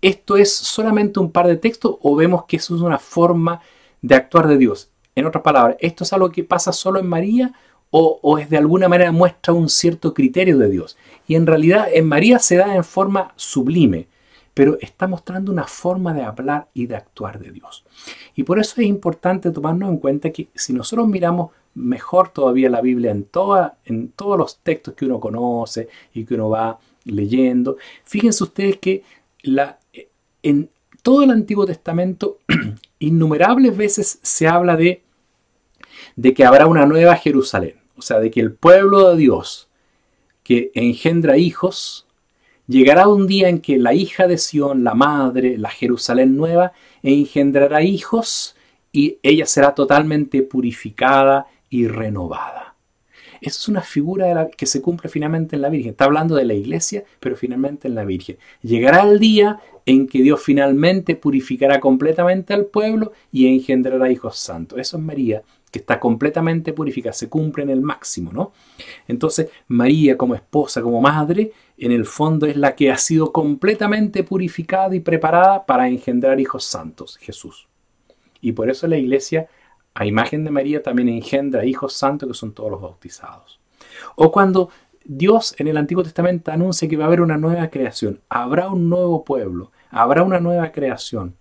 ¿esto es solamente un par de textos o vemos que eso es una forma de actuar de Dios. En otras palabras, ¿esto es algo que pasa solo en María o, es de alguna manera muestra un cierto criterio de Dios? Y en realidad en María se da en forma sublime, pero está mostrando una forma de hablar y de actuar de Dios. Y por eso es importante tomarnos en cuenta que si nosotros miramos mejor todavía la Biblia en, toda, en todos los textos que uno conoce y que uno va leyendo, fíjense ustedes que la, en todo el Antiguo Testamento innumerables veces se habla de, de que habrá una nueva Jerusalén, o sea, de que el pueblo de Dios que engendra hijos, llegará un día en que la hija de Sión, la madre, la Jerusalén nueva, engendrará hijos y ella será totalmente purificada y renovada. Eso es una figura que se cumple finalmente en la Virgen. Está hablando de la iglesia, pero finalmente en la Virgen. Llegará el día en que Dios finalmente purificará completamente al pueblo y engendrará hijos santos. Eso es María, que está completamente purificada, se cumple en el máximo, ¿no? Entonces, María como esposa, como madre, en el fondo es la que ha sido completamente purificada y preparada para engendrar hijos santos, Jesús. Y por eso la iglesia a imagen de María también engendra hijos santos que son todos los bautizados. O cuando Dios en el Antiguo Testamento anuncia que va a haber una nueva creación, habrá un nuevo pueblo, habrá una nueva creación.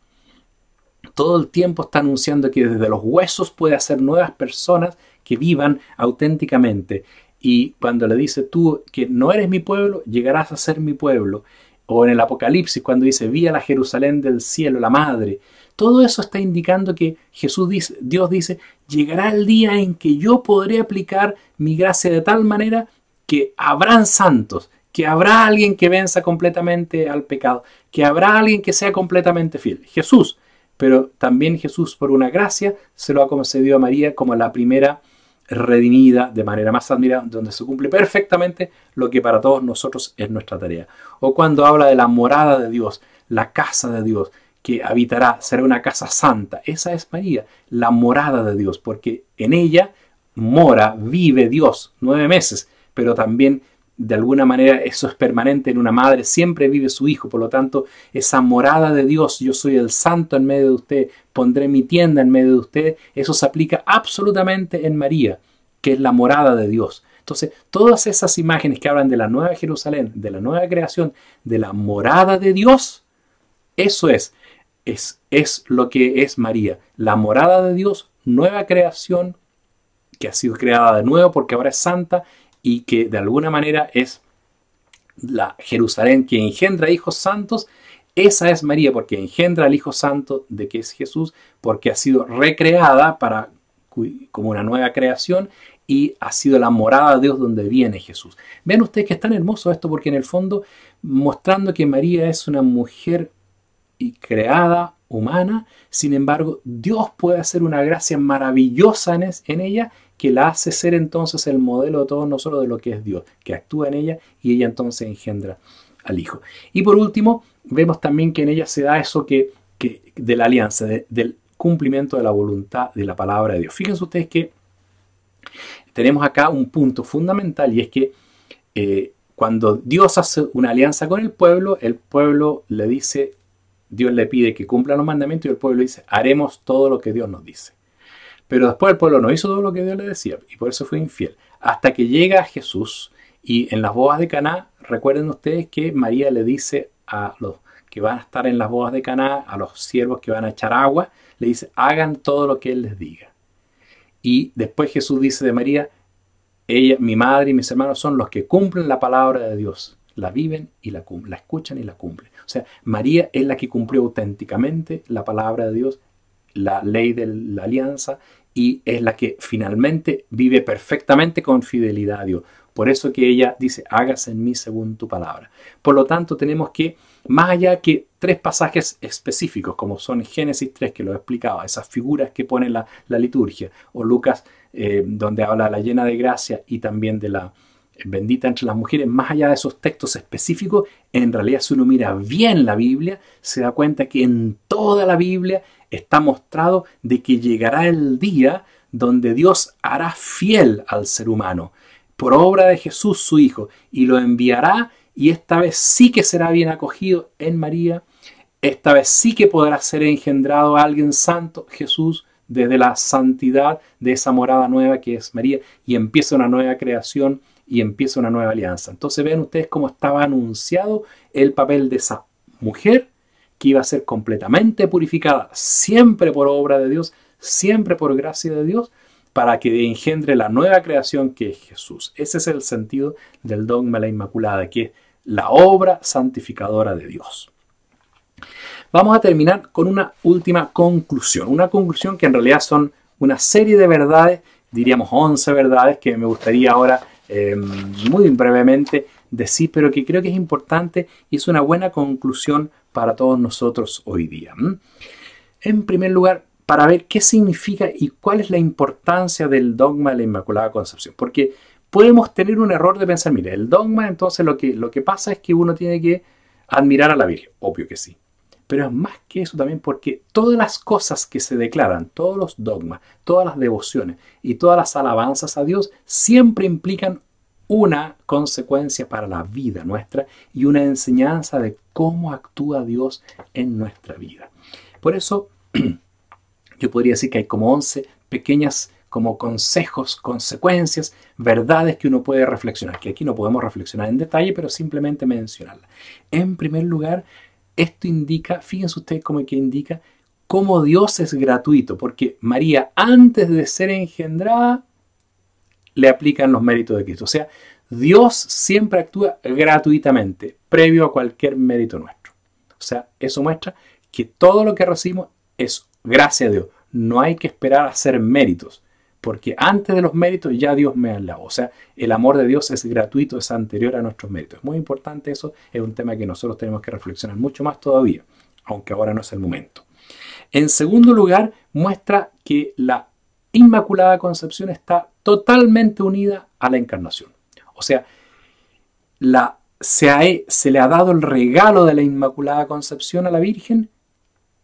Todo el tiempo está anunciando que desde los huesos puede hacer nuevas personas que vivan auténticamente. Y cuando le dice tú que no eres mi pueblo, llegarás a ser mi pueblo. O en el Apocalipsis, cuando dice, "Vía a la Jerusalén del cielo, la madre, todo eso está indicando que Jesús dice, Dios dice, llegará el día en que yo podré aplicar mi gracia de tal manera que habrán santos, que habrá alguien que venza completamente al pecado, que habrá alguien que sea completamente fiel. Jesús, pero también Jesús por una gracia se lo ha concedido a María como la primera redimida de manera más admirable, donde se cumple perfectamente lo que para todos nosotros es nuestra tarea. O cuando habla de la morada de Dios, la casa de Dios, que habitará, será una casa santa. Esa es María, la morada de Dios, porque en ella mora, vive Dios nueve meses, pero también de alguna manera eso es permanente en una madre, siempre vive su hijo, por lo tanto, esa morada de Dios, yo soy el santo en medio de usted, pondré mi tienda en medio de usted, eso se aplica absolutamente en María, que es la morada de Dios. Entonces, todas esas imágenes que hablan de la nueva Jerusalén, de la nueva creación, de la morada de Dios, eso es, es, es lo que es María, la morada de Dios, nueva creación, que ha sido creada de nuevo porque ahora es santa y que de alguna manera es la Jerusalén que engendra hijos santos, esa es María porque engendra al Hijo Santo de que es Jesús, porque ha sido recreada para, como una nueva creación y ha sido la morada de Dios donde viene Jesús. Vean ustedes que es tan hermoso esto porque en el fondo mostrando que María es una mujer y creada, humana, sin embargo, Dios puede hacer una gracia maravillosa en, ella que la hace ser entonces el modelo de todos nosotros de lo que es Dios, que actúa en ella y ella entonces engendra al Hijo. Y por último, vemos también que en ella se da eso que, de la alianza, del cumplimiento de la voluntad de la palabra de Dios. Fíjense ustedes que tenemos acá un punto fundamental y es que eh, cuando Dios hace una alianza con el pueblo, el pueblo le dice Dios le pide que cumpla los mandamientos y el pueblo dice, haremos todo lo que Dios nos dice. Pero después el pueblo no hizo todo lo que Dios le decía y por eso fue infiel. Hasta que llega Jesús y en las bodas de Caná, recuerden ustedes que María le dice a los que van a estar en las bodas de Caná, a los siervos que van a echar agua, le dice, hagan todo lo que Él les diga. Y después Jesús dice de María, ella, mi madre y mis hermanos son los que cumplen la palabra de Dios, la viven y la, la escuchan y la cumplen. O sea, María es la que cumplió auténticamente la palabra de Dios, la ley de la alianza, y es la que finalmente vive perfectamente con fidelidad a Dios. Por eso que ella dice, hágase en mí según tu palabra. Por lo tanto, tenemos que, más allá que tres pasajes específicos, como son Génesis 3, que lo explicaba, esas figuras que pone la, liturgia, o Lucas, eh, donde habla de la llena de gracia y también de la, bendita entre las mujeres, más allá de esos textos específicos, en realidad si uno mira bien la Biblia, se da cuenta que en toda la Biblia está mostrado de que llegará el día donde Dios hará fiel al ser humano por obra de Jesús su Hijo y lo enviará y esta vez sí que será bien acogido en María, esta vez sí que podrá ser engendrado a alguien santo, Jesús, desde la santidad de esa morada nueva que es María y empieza una nueva creación y empieza una nueva alianza. Entonces vean ustedes cómo estaba anunciado el papel de esa mujer que iba a ser completamente purificada, siempre por obra de Dios, siempre por gracia de Dios, para que engendre la nueva creación que es Jesús. Ese es el sentido del dogma de la Inmaculada, que es la obra santificadora de Dios. Vamos a terminar con una última conclusión, una conclusión que en realidad son una serie de verdades, diríamos 11 verdades, que me gustaría ahora eh, muy brevemente decir, pero que creo que es importante y es una buena conclusión para todos nosotros hoy día. En primer lugar, para ver qué significa y cuál es la importancia del dogma de la Inmaculada Concepción. Porque podemos tener un error de pensar, mire, el dogma, entonces lo que, lo que pasa es que uno tiene que admirar a la Virgen. Obvio que sí pero es más que eso también porque todas las cosas que se declaran, todos los dogmas, todas las devociones y todas las alabanzas a Dios siempre implican una consecuencia para la vida nuestra y una enseñanza de cómo actúa Dios en nuestra vida. Por eso yo podría decir que hay como 11 pequeñas como consejos, consecuencias, verdades que uno puede reflexionar, que aquí no podemos reflexionar en detalle, pero simplemente mencionarlas. En primer lugar, esto indica, fíjense ustedes como que indica cómo Dios es gratuito, porque María antes de ser engendrada le aplican los méritos de Cristo. O sea, Dios siempre actúa gratuitamente, previo a cualquier mérito nuestro. O sea, eso muestra que todo lo que recibimos es gracia a Dios. No hay que esperar a hacer méritos porque antes de los méritos ya Dios me ha O sea, el amor de Dios es gratuito, es anterior a nuestros méritos. Es muy importante eso, es un tema que nosotros tenemos que reflexionar mucho más todavía, aunque ahora no es el momento. En segundo lugar, muestra que la Inmaculada Concepción está totalmente unida a la encarnación. O sea, se le ha dado el regalo de la Inmaculada Concepción a la Virgen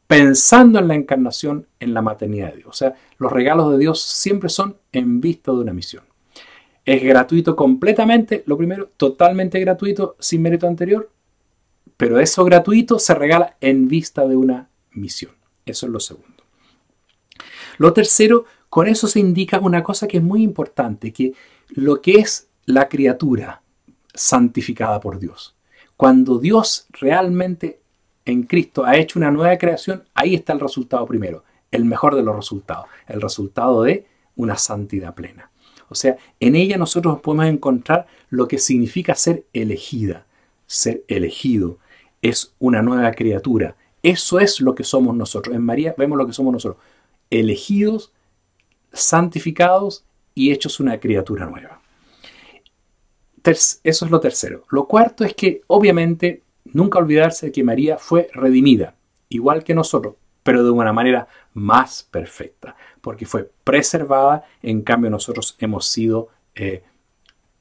pensando en la encarnación, en la maternidad de Dios. O sea, los regalos de Dios siempre son en vista de una misión. Es gratuito completamente, lo primero, totalmente gratuito, sin mérito anterior, pero eso gratuito se regala en vista de una misión. Eso es lo segundo. Lo tercero, con eso se indica una cosa que es muy importante, que lo que es la criatura santificada por Dios, cuando Dios realmente en Cristo ha hecho una nueva creación, ahí está el resultado primero, el mejor de los resultados, el resultado de una santidad plena. O sea, en ella nosotros podemos encontrar lo que significa ser elegida, ser elegido, es una nueva criatura. Eso es lo que somos nosotros. En María vemos lo que somos nosotros, elegidos, santificados y hechos una criatura nueva. eso es lo tercero. Lo cuarto es que obviamente nunca olvidarse que María fue redimida, igual que nosotros, pero de una manera más perfecta, porque fue preservada, en cambio nosotros hemos sido eh,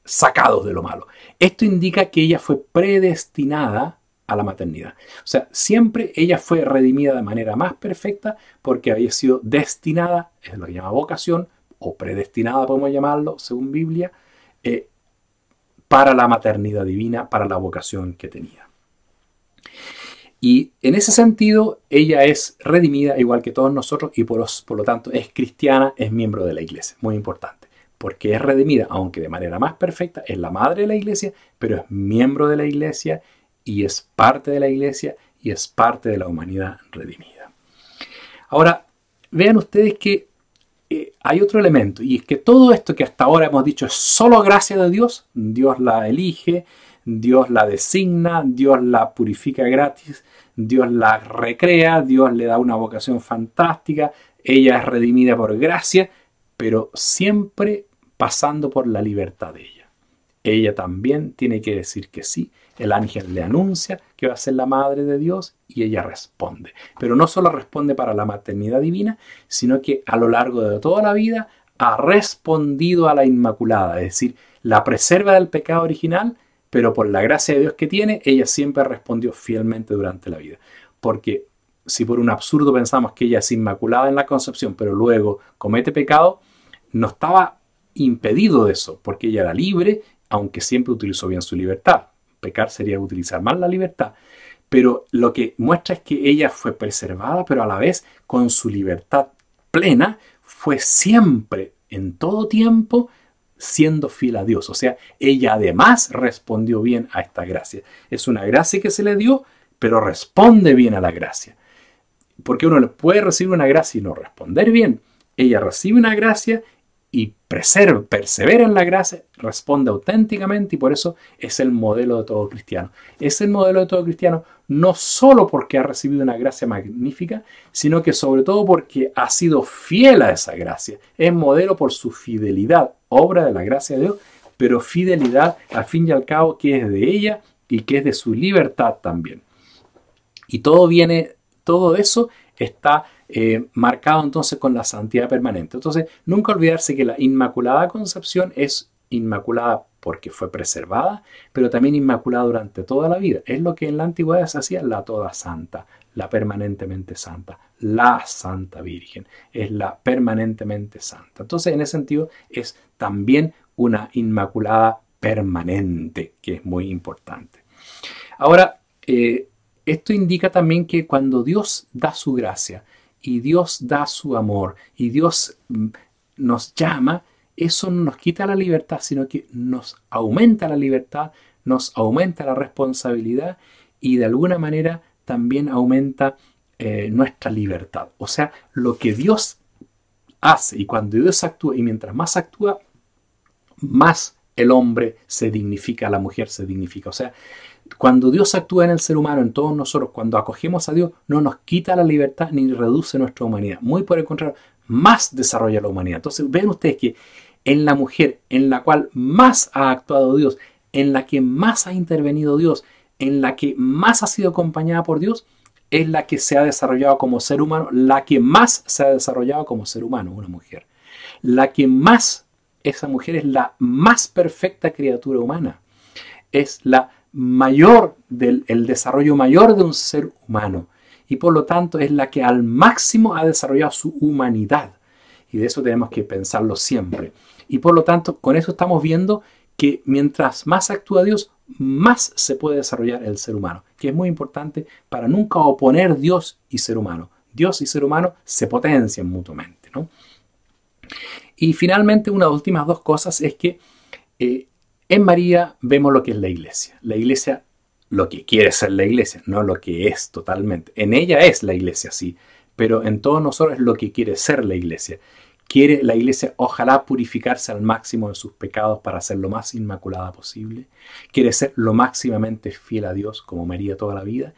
sacados de lo malo. Esto indica que ella fue predestinada a la maternidad. O sea, siempre ella fue redimida de manera más perfecta porque había sido destinada, es lo que llama vocación, o predestinada podemos llamarlo, según Biblia, eh, para la maternidad divina, para la vocación que tenía. Y en ese sentido, ella es redimida igual que todos nosotros y por, lo tanto es cristiana, es miembro de la iglesia. Muy importante, porque es redimida, aunque de manera más perfecta, es la madre de la iglesia, pero es miembro de la iglesia y es parte de la iglesia y es parte de la humanidad redimida. Ahora, vean ustedes que eh, hay otro elemento y es que todo esto que hasta ahora hemos dicho es solo gracia de Dios, Dios la elige, Dios la designa, Dios la purifica gratis, Dios la recrea, Dios le da una vocación fantástica, ella es redimida por gracia, pero siempre pasando por la libertad de ella. Ella también tiene que decir que sí. El ángel le anuncia que va a ser la madre de Dios y ella responde. Pero no solo responde para la maternidad divina, sino que a lo largo de toda la vida ha respondido a la Inmaculada, es decir, la preserva del pecado original, pero por la gracia de Dios que tiene, ella siempre respondió fielmente durante la vida. Porque si por un absurdo pensamos que ella es inmaculada en la concepción, pero luego comete pecado, no estaba impedido de eso, porque ella era libre, aunque siempre utilizó bien su libertad. Pecar sería utilizar mal la libertad. Pero lo que muestra es que ella fue preservada, pero a la vez con su libertad plena, fue siempre, en todo tiempo, siendo fiel a Dios. O sea, ella además respondió bien a esta gracia. Es una gracia que se le dio, pero responde bien a la gracia. Porque uno puede recibir una gracia y no responder bien. Ella recibe una gracia y persevera en la gracia, responde auténticamente y por eso es el modelo de todo cristiano. Es el modelo de todo cristiano no sólo porque ha recibido una gracia magnífica, sino que sobre todo porque ha sido fiel a esa gracia. Es modelo por su fidelidad, obra de la gracia de Dios, pero fidelidad al fin y al cabo que es de ella y que es de su libertad también. Y todo viene, todo eso está eh, marcado entonces con la santidad permanente. Entonces, nunca olvidarse que la Inmaculada Concepción es inmaculada porque fue preservada, pero también inmaculada durante toda la vida. Es lo que en la antigüedad se hacía la toda santa, la permanentemente santa, la Santa Virgen, es la permanentemente santa. Entonces, en ese sentido, es también una inmaculada permanente, que es muy importante. Ahora, eh, esto indica también que cuando Dios da su gracia y Dios da su amor y Dios mm, nos llama, eso no nos quita la libertad, sino que nos aumenta la libertad, nos aumenta la responsabilidad y de alguna manera también aumenta eh, nuestra libertad. O sea, lo que Dios hace y cuando Dios actúa y mientras más actúa, más el hombre se dignifica, la mujer se dignifica. O sea, cuando Dios actúa en el ser humano, en todos nosotros, cuando acogemos a Dios, no nos quita la libertad ni reduce nuestra humanidad. Muy por el contrario, más desarrolla la humanidad. Entonces, ven ustedes que en la mujer en la cual más ha actuado Dios, en la que más ha intervenido Dios, en la que más ha sido acompañada por Dios, es la que se ha desarrollado como ser humano, la que más se ha desarrollado como ser humano, una mujer. La que más, esa mujer es la más perfecta criatura humana. Es la mayor del el desarrollo mayor de un ser humano. Y por lo tanto es la que al máximo ha desarrollado su humanidad. Y de eso tenemos que pensarlo siempre. Y por lo tanto, con eso estamos viendo que mientras más actúa Dios, más se puede desarrollar el ser humano, que es muy importante para nunca oponer Dios y ser humano. Dios y ser humano se potencian mutuamente. ¿no? Y finalmente, una de las últimas dos cosas es que eh, en María vemos lo que es la iglesia. La iglesia, lo que quiere ser la iglesia, no lo que es totalmente. En ella es la iglesia, sí, pero en todos nosotros es lo que quiere ser la iglesia. Quiere la iglesia, ojalá, purificarse al máximo de sus pecados para ser lo más inmaculada posible. Quiere ser lo máximamente fiel a Dios, como María toda la vida.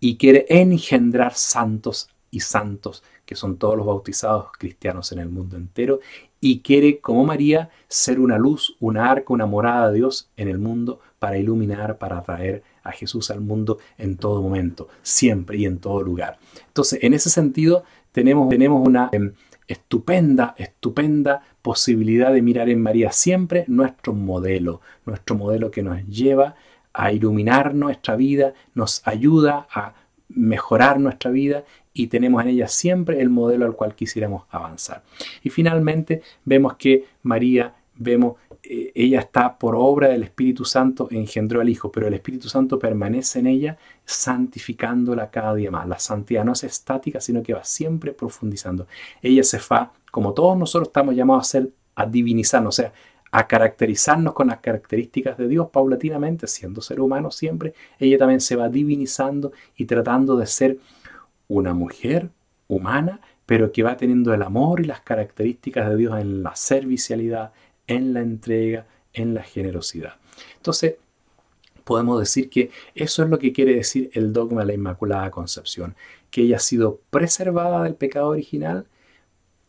Y quiere engendrar santos y santos, que son todos los bautizados cristianos en el mundo entero. Y quiere, como María, ser una luz, una arca, una morada de Dios en el mundo para iluminar, para atraer a Jesús al mundo en todo momento, siempre y en todo lugar. Entonces, en ese sentido, tenemos, una... Em, estupenda, estupenda posibilidad de mirar en María siempre nuestro modelo, nuestro modelo que nos lleva a iluminar nuestra vida, nos ayuda a mejorar nuestra vida y tenemos en ella siempre el modelo al cual quisiéramos avanzar. Y finalmente vemos que María, vemos eh, ella está por obra del Espíritu Santo, engendró al Hijo, pero el Espíritu Santo permanece en ella, santificándola cada día más. La santidad no es estática, sino que va siempre profundizando. Ella se va, como todos nosotros estamos llamados a ser, a divinizarnos, o sea, a caracterizarnos con las características de Dios paulatinamente, siendo ser humano siempre, ella también se va divinizando y tratando de ser una mujer humana, pero que va teniendo el amor y las características de Dios en la servicialidad, en la entrega, en la generosidad. Entonces, podemos decir que eso es lo que quiere decir el dogma de la Inmaculada Concepción, que ella ha sido preservada del pecado original,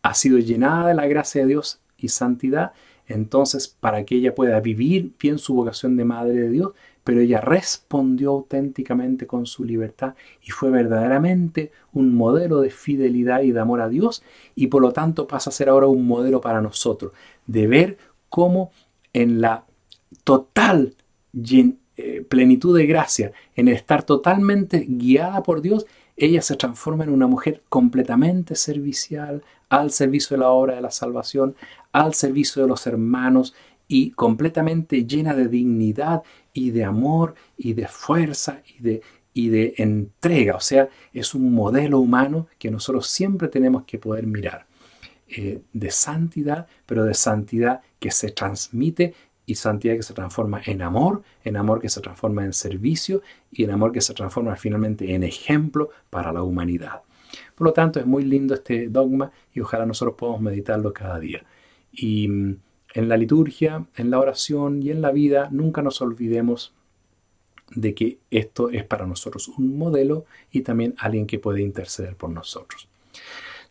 ha sido llenada de la gracia de Dios y santidad, entonces para que ella pueda vivir bien su vocación de Madre de Dios, pero ella respondió auténticamente con su libertad y fue verdaderamente un modelo de fidelidad y de amor a Dios y por lo tanto pasa a ser ahora un modelo para nosotros, de ver como en la total eh, plenitud de gracia, en estar totalmente guiada por Dios, ella se transforma en una mujer completamente servicial, al servicio de la obra de la salvación, al servicio de los hermanos y completamente llena de dignidad y de amor y de fuerza y de, entrega. O sea, es un modelo humano que nosotros siempre tenemos que poder mirar. Eh, de santidad, pero de santidad que se transmite y santidad que se transforma en amor, en amor que se transforma en servicio y en amor que se transforma finalmente en ejemplo para la humanidad. Por lo tanto, es muy lindo este dogma y ojalá nosotros podamos meditarlo cada día. Y mm, en la liturgia, en la oración y en la vida, nunca nos olvidemos de que esto es para nosotros un modelo y también alguien que puede interceder por nosotros.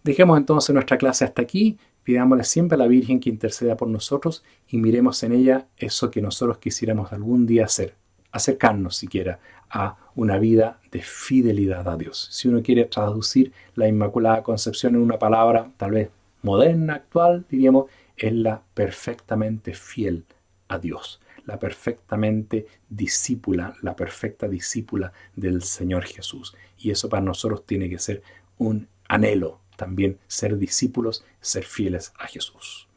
Dejemos entonces nuestra clase hasta aquí pidámosle siempre a la Virgen que interceda por nosotros y miremos en ella eso que nosotros quisiéramos algún día hacer, acercarnos siquiera a una vida de fidelidad a Dios. Si uno quiere traducir la Inmaculada Concepción en una palabra tal vez moderna, actual, diríamos, es la perfectamente fiel a Dios, la perfectamente discípula, la perfecta discípula del Señor Jesús. Y eso para nosotros tiene que ser un anhelo también ser discípulos, ser fieles a Jesús.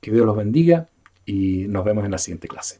Que Dios los bendiga y nos vemos en la siguiente clase.